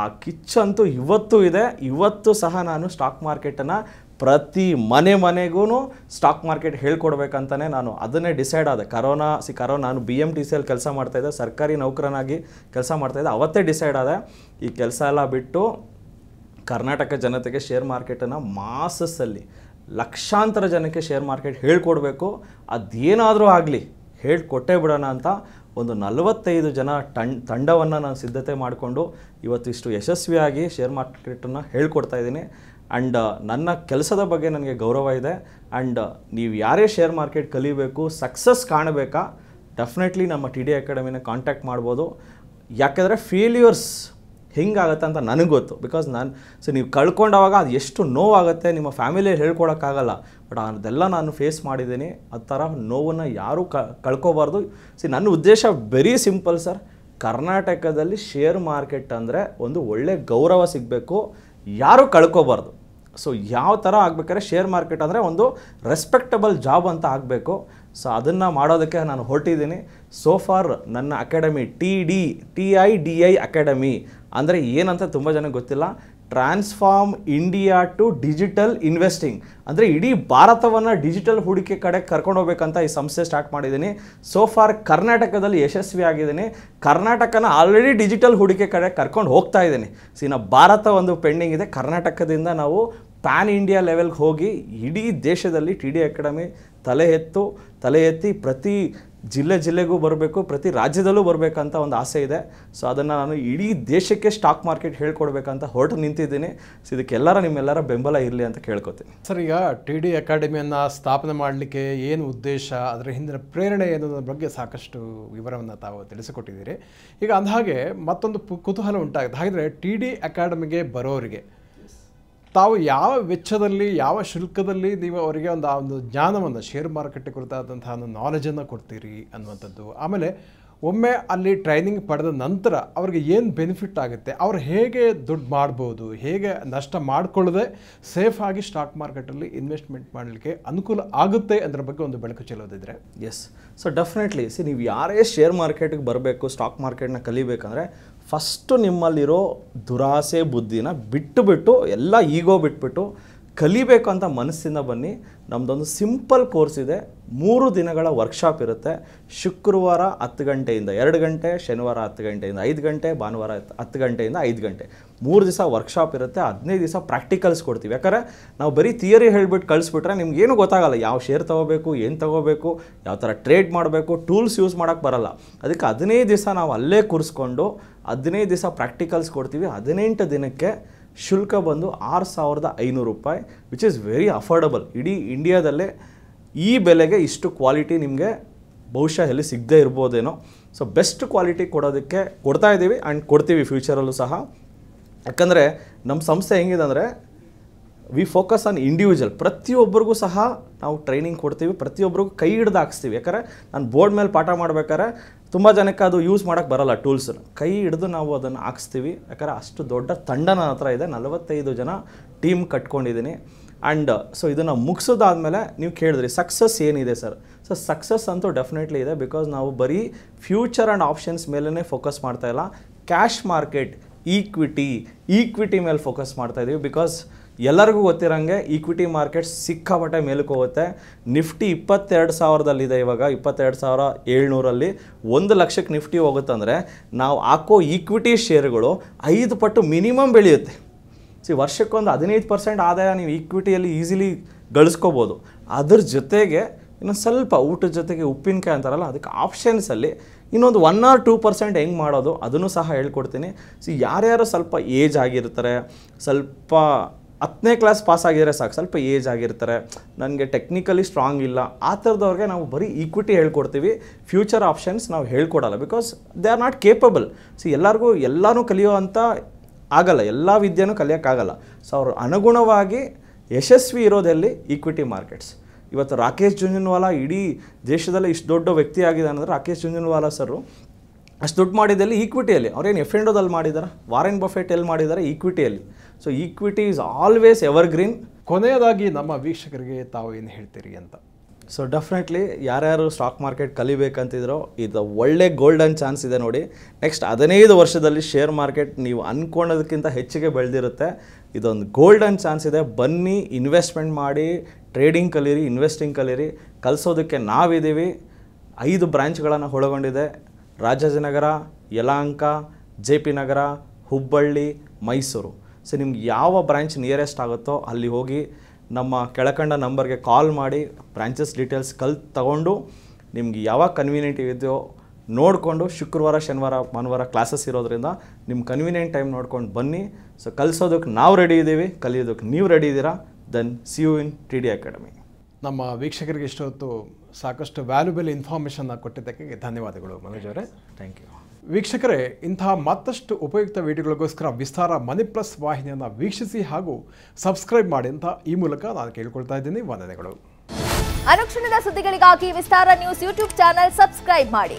Speaker 1: ಆ ಕಿಚ್ಚಂತೂ ಇವತ್ತು ಇದೆ ಇವತ್ತು ಸಹ ನಾನು ಸ್ಟಾಕ್ ಮಾರ್ಕೆಟನ್ನು ಪ್ರತಿ ಮನೆ ಮನೆಗೂ ಸ್ಟಾಕ್ ಮಾರ್ಕೆಟ್ ಹೇಳ್ಕೊಡ್ಬೇಕಂತಲೇ ನಾನು ಅದನ್ನೇ ಡಿಸೈಡ್ ಆದೆ ಕರೋನಾ ಸಿ ಕರೋನಾ ನಾನು ಬಿ ಎಮ್ ಟಿ ಸಿಯಲ್ಲಿ ಕೆಲಸ ಮಾಡ್ತಾಯಿದ್ದೆ ಸರ್ಕಾರಿ ನೌಕರನಾಗಿ ಕೆಲಸ ಮಾಡ್ತಾಯಿದ್ದೆ ಅವತ್ತೇ ಡಿಸೈಡ್ ಆದೆ ಈ ಕೆಲಸ ಎಲ್ಲ ಬಿಟ್ಟು ಕರ್ನಾಟಕ ಜನತೆಗೆ ಶೇರ್ ಮಾರ್ಕೆಟನ್ನು ಮಾಸಸ್ಸಲ್ಲಿ ಲಕ್ಷಾಂತರ ಜನಕ್ಕೆ ಶೇರ್ ಮಾರ್ಕೆಟ್ ಹೇಳ್ಕೊಡ್ಬೇಕು ಅದೇನಾದರೂ ಆಗಲಿ ಹೇಳಿಕೊಟ್ಟೇ ಬಿಡೋಣ ಅಂತ ಒಂದು ನಲವತ್ತೈದು ಜನ ತಂಡವನ್ನ ತಂಡವನ್ನು ನಾನು ಸಿದ್ಧತೆ ಮಾಡಿಕೊಂಡು ಇವತ್ತಿಷ್ಟು ಯಶಸ್ವಿಯಾಗಿ ಶೇರ್ ಮಾರ್ಕೆಟನ್ನು ಹೇಳ್ಕೊಡ್ತಾ ಇದ್ದೀನಿ ಆ್ಯಂಡ್ uh, ನನ್ನ ಕೆಲಸದ ಬಗ್ಗೆ ನನಗೆ ಗೌರವ ಇದೆ ಆ್ಯಂಡ್ uh, ನೀವು ಯಾರೇ ಶೇರ್ ಮಾರ್ಕೆಟ್ ಕಲಿಬೇಕು ಸಕ್ಸಸ್ ಕಾಣಬೇಕಾ ಡೆಫಿನೆಟ್ಲಿ ನಮ್ಮ ಟಿ ಡಿ ಅಕಾಡೆಮಿನ ಕಾಂಟ್ಯಾಕ್ಟ್ ಮಾಡ್ಬೋದು ಯಾಕೆಂದರೆ ಫೇಲ್ಯೂರ್ಸ್ ಹೆಂಗಾಗುತ್ತೆ ಅಂತ ನನಗೆ ಗೊತ್ತು ಬಿಕಾಸ್ ನಾನು ಸೊ ನೀವು ಕಳ್ಕೊಂಡವಾಗ ಅದು ಎಷ್ಟು ನೋವಾಗುತ್ತೆ ನಿಮ್ಮ ಫ್ಯಾಮಿಲಿಯಲ್ಲಿ ಹೇಳ್ಕೊಡೋಕ್ಕಾಗಲ್ಲ ಬಟ್ ಅದೆಲ್ಲ ನಾನು ಫೇಸ್ ಮಾಡಿದ್ದೀನಿ ಆ ಥರ ನೋವನ್ನು ಯಾರೂ ಕ ಕಳ್ಕೊಬಾರ್ದು ಸಿ ನನ್ನ ಉದ್ದೇಶ ವೆರಿ ಸಿಂಪಲ್ ಸರ್ ಕರ್ನಾಟಕದಲ್ಲಿ ಶೇರ್ ಮಾರ್ಕೆಟ್ ಅಂದರೆ ಒಂದು ಒಳ್ಳೆ ಗೌರವ ಸಿಗಬೇಕು ಯಾರೂ ಕಳ್ಕೊಬಾರ್ದು ಸೊ ಯಾವ ಥರ ಆಗಬೇಕಾದ್ರೆ ಶೇರ್ ಮಾರ್ಕೆಟ್ ಅಂದರೆ ಒಂದು ರೆಸ್ಪೆಕ್ಟಬಲ್ ಜಾಬ್ ಅಂತ ಆಗಬೇಕು ಸೊ ಅದನ್ನು ಮಾಡೋದಕ್ಕೆ ನಾನು ಹೊರಟಿದ್ದೀನಿ ಸೋ ಫಾರ್ ನನ್ನ academy T D T I D I academy ಅಂದರೆ ಏನಂತ ತುಂಬ ಜನಕ್ಕೆ ಗೊತ್ತಿಲ್ಲ transform India to digital investing ಅಂದರೆ ಇಡೀ ಭಾರತವನ್ನು ಡಿಜಿಟಲ್ ಹೂಡಿಕೆ ಕಡೆ ಕರ್ಕೊಂಡು ಹೋಗ್ಬೇಕಂತ ಈ ಸಂಸ್ಥೆ ಸ್ಟಾರ್ಟ್ ಮಾಡಿದ್ದೀನಿ ಸೋ ಫಾರ್ ಕರ್ನಾಟಕದಲ್ಲಿ ಯಶಸ್ವಿ ಆಗಿದ್ದೀನಿ ಕರ್ನಾಟಕನ ಆಲ್ರೆಡಿ ಡಿಜಿಟಲ್ ಹೂಡಿಕೆ ಕಡೆ ಕರ್ಕೊಂಡು ಹೋಗ್ತಾ ಇದ್ದೀನಿ ಸಿನ ಭಾರತ ಒಂದು ಪೆಂಡಿಂಗ್ ಇದೆ ಕರ್ನಾಟಕದಿಂದ ನಾವು ಪ್ಯಾನ್ ಇಂಡಿಯಾ ಲೆವೆಲ್ಗೆ ಹೋಗಿ ಇಡೀ ದೇಶದಲ್ಲಿ ಟಿ ಡಿ ಅಕಾಡೆಮಿ ತಲೆ ಎತ್ತು ತಲೆ ಎತ್ತಿ ಪ್ರತಿ ಜಿಲ್ಲೆ ಜಿಲ್ಲೆಗೂ ಬರಬೇಕು ಪ್ರತಿ ರಾಜ್ಯದಲ್ಲೂ ಬರಬೇಕಂತ ಒಂದು ಆಸೆ ಇದೆ ಸೊ ಅದನ್ನು ನಾನು ಇಡೀ ದೇಶಕ್ಕೆ ಸ್ಟಾಕ್ ಮಾರ್ಕೆಟ್ ಹೇಳ್ಕೊಡ್ಬೇಕಂತ ಹೊರಟು ನಿಂತಿದ್ದೀನಿ ಸೊ ಇದಕ್ಕೆಲ್ಲರ ನಿಮ್ಮೆಲ್ಲರ ಬೆಂಬಲ ಇರಲಿ ಅಂತ ಕೇಳ್ಕೊತೀನಿ ಸರ್
Speaker 2: ಈಗ ಟಿ ಡಿ ಅಕಾಡೆಮಿಯನ್ನು ಸ್ಥಾಪನೆ ಮಾಡಲಿಕ್ಕೆ ಏನು ಉದ್ದೇಶ ಅದರ ಹಿಂದಿನ ಪ್ರೇರಣೆ ಅನ್ನೋದ್ರ ಬಗ್ಗೆ ಸಾಕಷ್ಟು ವಿವರವನ್ನು ತಾವು ತಿಳಿಸಿಕೊಟ್ಟಿದ್ದೀರಿ ಈಗ ಅಂದಹಾಗೆ ಮತ್ತೊಂದು ಕುತೂಹಲ ಉಂಟಾಗುತ್ತೆ ಹಾಗಿದ್ರೆ ಟಿ ಡಿ ಅಕಾಡೆಮಿಗೆ ಬರೋರಿಗೆ ತಾವು ಯಾವ ವೆಚ್ಚದಲ್ಲಿ ಯಾವ ಶುಲ್ಕದಲ್ಲಿ ನೀವು ಅವರಿಗೆ ಒಂದು ಆ ಒಂದು ಜ್ಞಾನವನ್ನು ಶೇರ್ ಮಾರುಕಟ್ಟೆ ಕುರಿತಾದಂತಹ ಒಂದು ನಾಲೆಜನ್ನು ಕೊಡ್ತೀರಿ ಅನ್ನುವಂಥದ್ದು ಆಮೇಲೆ ಒಮ್ಮೆ ಅಲ್ಲಿ ಟ್ರೈನಿಂಗ್ ಪಡೆದ ನಂತರ ಅವ್ರಿಗೆ ಏನು ಬೆನಿಫಿಟ್ ಆಗುತ್ತೆ ಅವ್ರು ಹೇಗೆ ದುಡ್ಡು ಮಾಡ್ಬೋದು ಹೇಗೆ ನಷ್ಟ ಮಾಡಿಕೊಳ್ಳದೆ ಸೇಫಾಗಿ ಸ್ಟಾಕ್ ಮಾರ್ಕೆಟಲ್ಲಿ
Speaker 1: ಇನ್ವೆಸ್ಟ್ಮೆಂಟ್ ಮಾಡಲಿಕ್ಕೆ ಅನುಕೂಲ ಆಗುತ್ತೆ ಅದರ ಬಗ್ಗೆ ಒಂದು ಬೆಳಕು ಚೆಲ್ಲೋದಿದ್ರೆ ಎಸ್ ಸೊ ಡೆಫಿನೆಟ್ಲಿ ಸಿ ನೀವು ಯಾರೇ ಶೇರ್ ಮಾರ್ಕೆಟಿಗೆ ಬರಬೇಕು ಸ್ಟಾಕ್ ಮಾರ್ಕೆಟ್ನ ಕಲಿಬೇಕಂದ್ರೆ ಫಸ್ಟು ನಿಮ್ಮಲ್ಲಿರೋ ದುರಾಸೆ ಬುದ್ಧಿನ ಬಿಟ್ಟುಬಿಟ್ಟು ಎಲ್ಲ ಈಗೋ ಬಿಟ್ಬಿಟ್ಟು ಕಲಿಬೇಕು ಅಂತ ಮನಸ್ಸಿಂದ ಬನ್ನಿ ನಮ್ಮದೊಂದು ಸಿಂಪಲ್ ಕೋರ್ಸ್ ಇದೆ ಮೂರು ದಿನಗಳ ವರ್ಕ್ಶಾಪ್ ಇರುತ್ತೆ ಶುಕ್ರವಾರ ಹತ್ತು ಗಂಟೆಯಿಂದ ಎರಡು ಗಂಟೆ ಶನಿವಾರ ಹತ್ತು ಗಂಟೆಯಿಂದ ಐದು ಗಂಟೆ ಭಾನುವಾರ ಹತ್ತು ಗಂಟೆಯಿಂದ ಐದು ಗಂಟೆ ಮೂರು ದಿವಸ ವರ್ಕ್ಶಾಪ್ ಇರುತ್ತೆ ಹದಿನೈದು ದಿವಸ ಪ್ರಾಕ್ಟಿಕಲ್ಸ್ ಕೊಡ್ತೀವಿ ಯಾಕಂದರೆ ನಾವು ಬರೀ ಥಿಯರಿ ಹೇಳಿಬಿಟ್ಟು ಕಳಿಸ್ಬಿಟ್ರೆ ನಿಮ್ಗೇನು ಗೊತ್ತಾಗಲ್ಲ ಯಾವ ಶೇರ್ ತೊಗೋಬೇಕು ಏನು ತೊಗೋಬೇಕು ಯಾವ ಥರ ಟ್ರೇಡ್ ಮಾಡಬೇಕು ಟೂಲ್ಸ್ ಯೂಸ್ ಮಾಡೋಕ್ಕೆ ಬರಲ್ಲ ಅದಕ್ಕೆ ಹದಿನೈದು ದಿವಸ ನಾವು ಅಲ್ಲೇ ಕೂರಿಸ್ಕೊಂಡು ಹದಿನೈದು ದಿವಸ ಪ್ರಾಕ್ಟಿಕಲ್ಸ್ ಕೊಡ್ತೀವಿ ಹದಿನೆಂಟು ದಿನಕ್ಕೆ ಶುಲ್ಕ ಬಂದು ಆರು ಸಾವಿರದ ಐನೂರು ರೂಪಾಯಿ ವಿಚ್ ಈಸ್ ವೆರಿ ಅಫೋರ್ಡಬಲ್ ಇಡೀ ಇಂಡಿಯಾದಲ್ಲೇ ಈ ಬೆಲೆಗೆ ಇಷ್ಟು ಕ್ವಾಲಿಟಿ ನಿಮಗೆ ಬಹುಶಃ ಎಲ್ಲಿ ಸಿಗದೇ ಇರ್ಬೋದೇನೋ ಸೊ ಬೆಸ್ಟ್ ಕ್ವಾಲಿಟಿ ಕೊಡೋದಕ್ಕೆ ಕೊಡ್ತಾ ಇದ್ದೀವಿ ಆ್ಯಂಡ್ ಕೊಡ್ತೀವಿ ಫ್ಯೂಚರಲ್ಲೂ ಸಹ ಯಾಕಂದರೆ ನಮ್ಮ ಸಂಸ್ಥೆ ಹೆಂಗಿದೆ ಅಂದರೆ ವಿ ಫೋಕಸ್ ಆನ್ ಇಂಡಿವಿಜುವಲ್ ಪ್ರತಿಯೊಬ್ಬರಿಗೂ ಸಹ ನಾವು ಟ್ರೈನಿಂಗ್ ಕೊಡ್ತೀವಿ ಪ್ರತಿಯೊಬ್ಬರಿಗೂ ಕೈ ಹಿಡ್ದು ಹಾಕ್ಸ್ತೀವಿ ಯಾಕಂದರೆ ನಾನು ಬೋರ್ಡ್ ಮೇಲೆ ಪಾಠ ಮಾಡ್ಬೇಕಾದ್ರೆ ತುಂಬ ಜನಕ್ಕೆ ಅದು ಯೂಸ್ ಮಾಡೋಕ್ಕೆ ಬರಲ್ಲ ಟೂಲ್ಸ್ ಕೈ ಹಿಡಿದು ನಾವು ಅದನ್ನು ಹಾಕ್ಸ್ತೀವಿ ಯಾಕಂದರೆ ಅಷ್ಟು ದೊಡ್ಡ ತಂಡ ನನ್ನ ಹತ್ರ ಇದೆ ನಲವತ್ತೈದು ಜನ ಟೀಮ್ ಕಟ್ಕೊಂಡಿದ್ದೀನಿ ಆ್ಯಂಡ್ ಸೊ ಇದನ್ನು ಮುಗಿಸೋದಾದಮೇಲೆ ನೀವು ಕೇಳಿದ್ರಿ ಸಕ್ಸಸ್ ಏನಿದೆ ಸರ್ ಸೊ ಸಕ್ಸಸ್ ಅಂತೂ ಡೆಫಿನೆಟ್ಲಿ ಇದೆ ಬಿಕಾಸ್ ನಾವು ಬರೀ ಫ್ಯೂಚರ್ ಆ್ಯಂಡ್ ಆಪ್ಷನ್ಸ್ ಮೇಲೇ ಫೋಕಸ್ ಮಾಡ್ತಾಯಿಲ್ಲ ಕ್ಯಾಶ್ ಮಾರ್ಕೆಟ್ ಈಕ್ವಿಟಿ ಈಕ್ವಿಟಿ ಮೇಲೆ ಫೋಕಸ್ ಮಾಡ್ತಾಯಿದ್ದೀವಿ ಬಿಕಾಸ್ ಎಲ್ಲರಿಗೂ ಗೊತ್ತಿರೋಂಗೆ ಈಕ್ವಿಟಿ ಮಾರ್ಕೆಟ್ ಸಿಕ್ಕಾಪಟ್ಟೆ ಮೇಲಕ್ಕೆ ಹೋಗುತ್ತೆ ನಿಫ್ಟಿ ಇಪ್ಪತ್ತೆರಡು ಸಾವಿರದಲ್ಲಿದೆ ಇವಾಗ ಇಪ್ಪತ್ತೆರಡು ಸಾವಿರ ಏಳ್ನೂರಲ್ಲಿ ಒಂದು ಲಕ್ಷಕ್ಕೆ ನಿಫ್ಟಿ ಹೋಗುತ್ತಂದರೆ ನಾವು ಹಾಕೋ ಈಕ್ವಿಟಿ ಶೇರುಗಳು ಐದು ಪಟ್ಟು ಮಿನಿಮಮ್ ಬೆಳೆಯುತ್ತೆ ಸಿ ವರ್ಷಕ್ಕೊಂದು ಹದಿನೈದು ಪರ್ಸೆಂಟ್ ಆದಾಯ ನೀವು ಈಕ್ವಿಟಿಯಲ್ಲಿ ಈಸಿಲಿ ಗಳಿಸ್ಕೋಬೋದು ಅದ್ರ ಜೊತೆಗೆ ಇನ್ನೊಂದು ಸ್ವಲ್ಪ ಊಟದ ಜೊತೆಗೆ ಉಪ್ಪಿನಕಾಯಿ ಅಂತಾರಲ್ಲ ಅದಕ್ಕೆ ಆಪ್ಷನ್ಸಲ್ಲಿ ಇನ್ನೊಂದು ಒನ್ ಆರ್ ಟೂ ಪರ್ಸೆಂಟ್ ಹೆಂಗೆ ಮಾಡೋದು ಅದನ್ನು ಸಹ ಹೇಳ್ಕೊಡ್ತೀನಿ ಸಿ ಯಾರ್ಯಾರು ಸ್ವಲ್ಪ ಏಜ್ ಆಗಿರ್ತಾರೆ ಸ್ವಲ್ಪ ಹತ್ತನೇ ಕ್ಲಾಸ್ ಪಾಸ್ ಆಗಿದರೆ ಸಾಕು ಸ್ವಲ್ಪ ಏಜ್ ಆಗಿರ್ತಾರೆ ನನಗೆ ಟೆಕ್ನಿಕಲಿ ಸ್ಟ್ರಾಂಗ್ ಇಲ್ಲ ಆ ಥರದವ್ರಿಗೆ ನಾವು ಬರೀ ಈಕ್ವಿಟಿ ಹೇಳ್ಕೊಡ್ತೀವಿ ಫ್ಯೂಚರ್ ಆಪ್ಷನ್ಸ್ ನಾವು ಹೇಳ್ಕೊಡಲ್ಲ because they are not capable so ಎಲ್ಲರಿಗೂ ಎಲ್ಲನೂ ಕಲಿಯೋ ಅಂತ ಆಗಲ್ಲ ಎಲ್ಲ ವಿದ್ಯೆನೂ ಕಲಿಯೋಕ್ಕಾಗಲ್ಲ ಸೊ ಅವರು ಅನುಗುಣವಾಗಿ ಯಶಸ್ವಿ ಇರೋದಲ್ಲಿ ಈಕ್ವಿಟಿ ಮಾರ್ಕೆಟ್ಸ್ ಇವತ್ತು ರಾಕೇಶ್ ಜುಂಜುನ್ವಾಲಾ ಇಡೀ ದೇಶದಲ್ಲಿ ಇಷ್ಟು ದೊಡ್ಡ ವ್ಯಕ್ತಿ ಆಗಿದೆ ಅಂದರೆ ರಾಕೇಶ್ ಜುಂಜುನ್ವಾಲಾ ಸರ್ ಅಷ್ಟು ದುಡ್ಡು ಮಾಡಿದಲ್ಲಿ ಈಕ್ವಿಟಿಯಲ್ಲಿ ಅವ್ರೇನು ಎಫ್ ಎಂಡೋದಲ್ಲಿ ಮಾಡಿದ್ದಾರೆ ವಾರೆನ್ ಬಫೆಟ್ ಎಲ್ಲಿ ಮಾಡಿದ್ದಾರೆ ಈಕ್ವಿಟಿಯಲ್ಲಿ so equity is always evergreen ಕೊನೆಯದಾಗಿ ನಮ್ಮ ವೀಕ್ಷಕರಿಗೆ ತಾವು ಏನು ಹೇಳ್ತೀರಿ ಅಂತ ಸೊ ಡೆಫಿನೆಟ್ಲಿ ಯಾರ್ಯಾರು ಸ್ಟಾಕ್ ಮಾರ್ಕೆಟ್ ಕಲಿಬೇಕಂತಿದ್ರೋ ಇದು ಒಳ್ಳೆ ಗೋಲ್ಡನ್ ಚಾನ್ಸ್ ಇದೆ ನೋಡಿ ನೆಕ್ಸ್ಟ್ ಹದಿನೈದು ವರ್ಷದಲ್ಲಿ ಶೇರ್ ಮಾರ್ಕೆಟ್ ನೀವು ಅಂದ್ಕೊಳ್ಳೋದಕ್ಕಿಂತ ಹೆಚ್ಚಿಗೆ ಬೆಳೆದಿರುತ್ತೆ ಇದೊಂದು ಗೋಲ್ಡನ್ ಚಾನ್ಸ್ ಇದೆ ಬನ್ನಿ ಇನ್ವೆಸ್ಟ್ಮೆಂಟ್ ಮಾಡಿ ಟ್ರೇಡಿಂಗ್ ಕಲೀರಿ ಇನ್ವೆಸ್ಟಿಂಗ್ ಕಲೀರಿ ಕಲಿಸೋದಕ್ಕೆ ನಾವಿದ್ದೀವಿ ಐದು ಬ್ರ್ಯಾಂಚ್ಗಳನ್ನು ಒಳಗೊಂಡಿದೆ Rajajinagar Yelahanka J P Nagar Hubballi Mysuru so ನಿಮ್ಗೆ ಯಾವ ಬ್ರ್ಯಾಂಚ್ ನಿಯರೆಸ್ಟ್ ಆಗುತ್ತೋ ಅಲ್ಲಿ ಹೋಗಿ ನಮ್ಮ ಕೆಳಕಂಡ ನಂಬರ್ಗೆ ಕಾಲ್ ಮಾಡಿ ಬ್ರಾಂಚಸ್ ಡೀಟೇಲ್ಸ್ ಕಲ್ ತಗೊಂಡು ನಿಮ್ಗೆ ಯಾವಾಗ ಕನ್ವೀನಿಯೆಂಟ್ ಇದೆಯೋ ನೋಡಿಕೊಂಡು ಶುಕ್ರವಾರ ಶನಿವಾರ ಭಾನುವಾರ ಕ್ಲಾಸಸ್ ಇರೋದರಿಂದ ನಿಮ್ಮ ಕನ್ವೀನಿಯೆಂಟ್ ಟೈಮ್ ನೋಡ್ಕೊಂಡು ಬನ್ನಿ ಸೊ ಕಲಿಸೋದಕ್ಕೆ ನಾವು ರೆಡಿ ಇದ್ದೀವಿ ಕಲಿಯೋದಕ್ಕೆ ನೀವು ರೆಡಿ ಇದ್ದೀರಾ then see you in T D academy
Speaker 2: ನಮ್ಮ ವೀಕ್ಷಕರಿಗೆ ಇಷ್ಟೊತ್ತು ಸಾಕಷ್ಟು ವ್ಯಾಲ್ಯೂಬಲ್ ಇನ್ಫಾರ್ಮೇಷನ್ ಕೊಟ್ಟಿದ್ದಕ್ಕೆ ಧನ್ಯವಾದಗಳು ಮನೋಜ್ ಅವರೇ ಥ್ಯಾಂಕ್ ಯು ವೀಕ್ಷಕರೇ ಇಂತಹ ಮತ್ತಷ್ಟು ಉಪಯುಕ್ತ ವೀಡಿಯೋಗಳಿಗೋಸ್ಕರ ವಿಸ್ತಾರ ಮನಿ ಪ್ಲಸ್ ವಾಹಿನಿಯನ್ನು ವೀಕ್ಷಿಸಿ ಹಾಗೂ ಸಬ್ಸ್ಕ್ರೈಬ್ ಮಾಡಿ ಅಂತ ಈ ಮೂಲಕ ನಾನು ಕೇಳಿಕೊಳ್ತಾ ಇದ್ದೀನಿ ವಂದನೆಗಳು
Speaker 1: ಅನುಕ್ಷಣದ ಸುದ್ದಿಗಳಿಗಾಗಿ Vistara news YouTube channel subscribe ಮಾಡಿ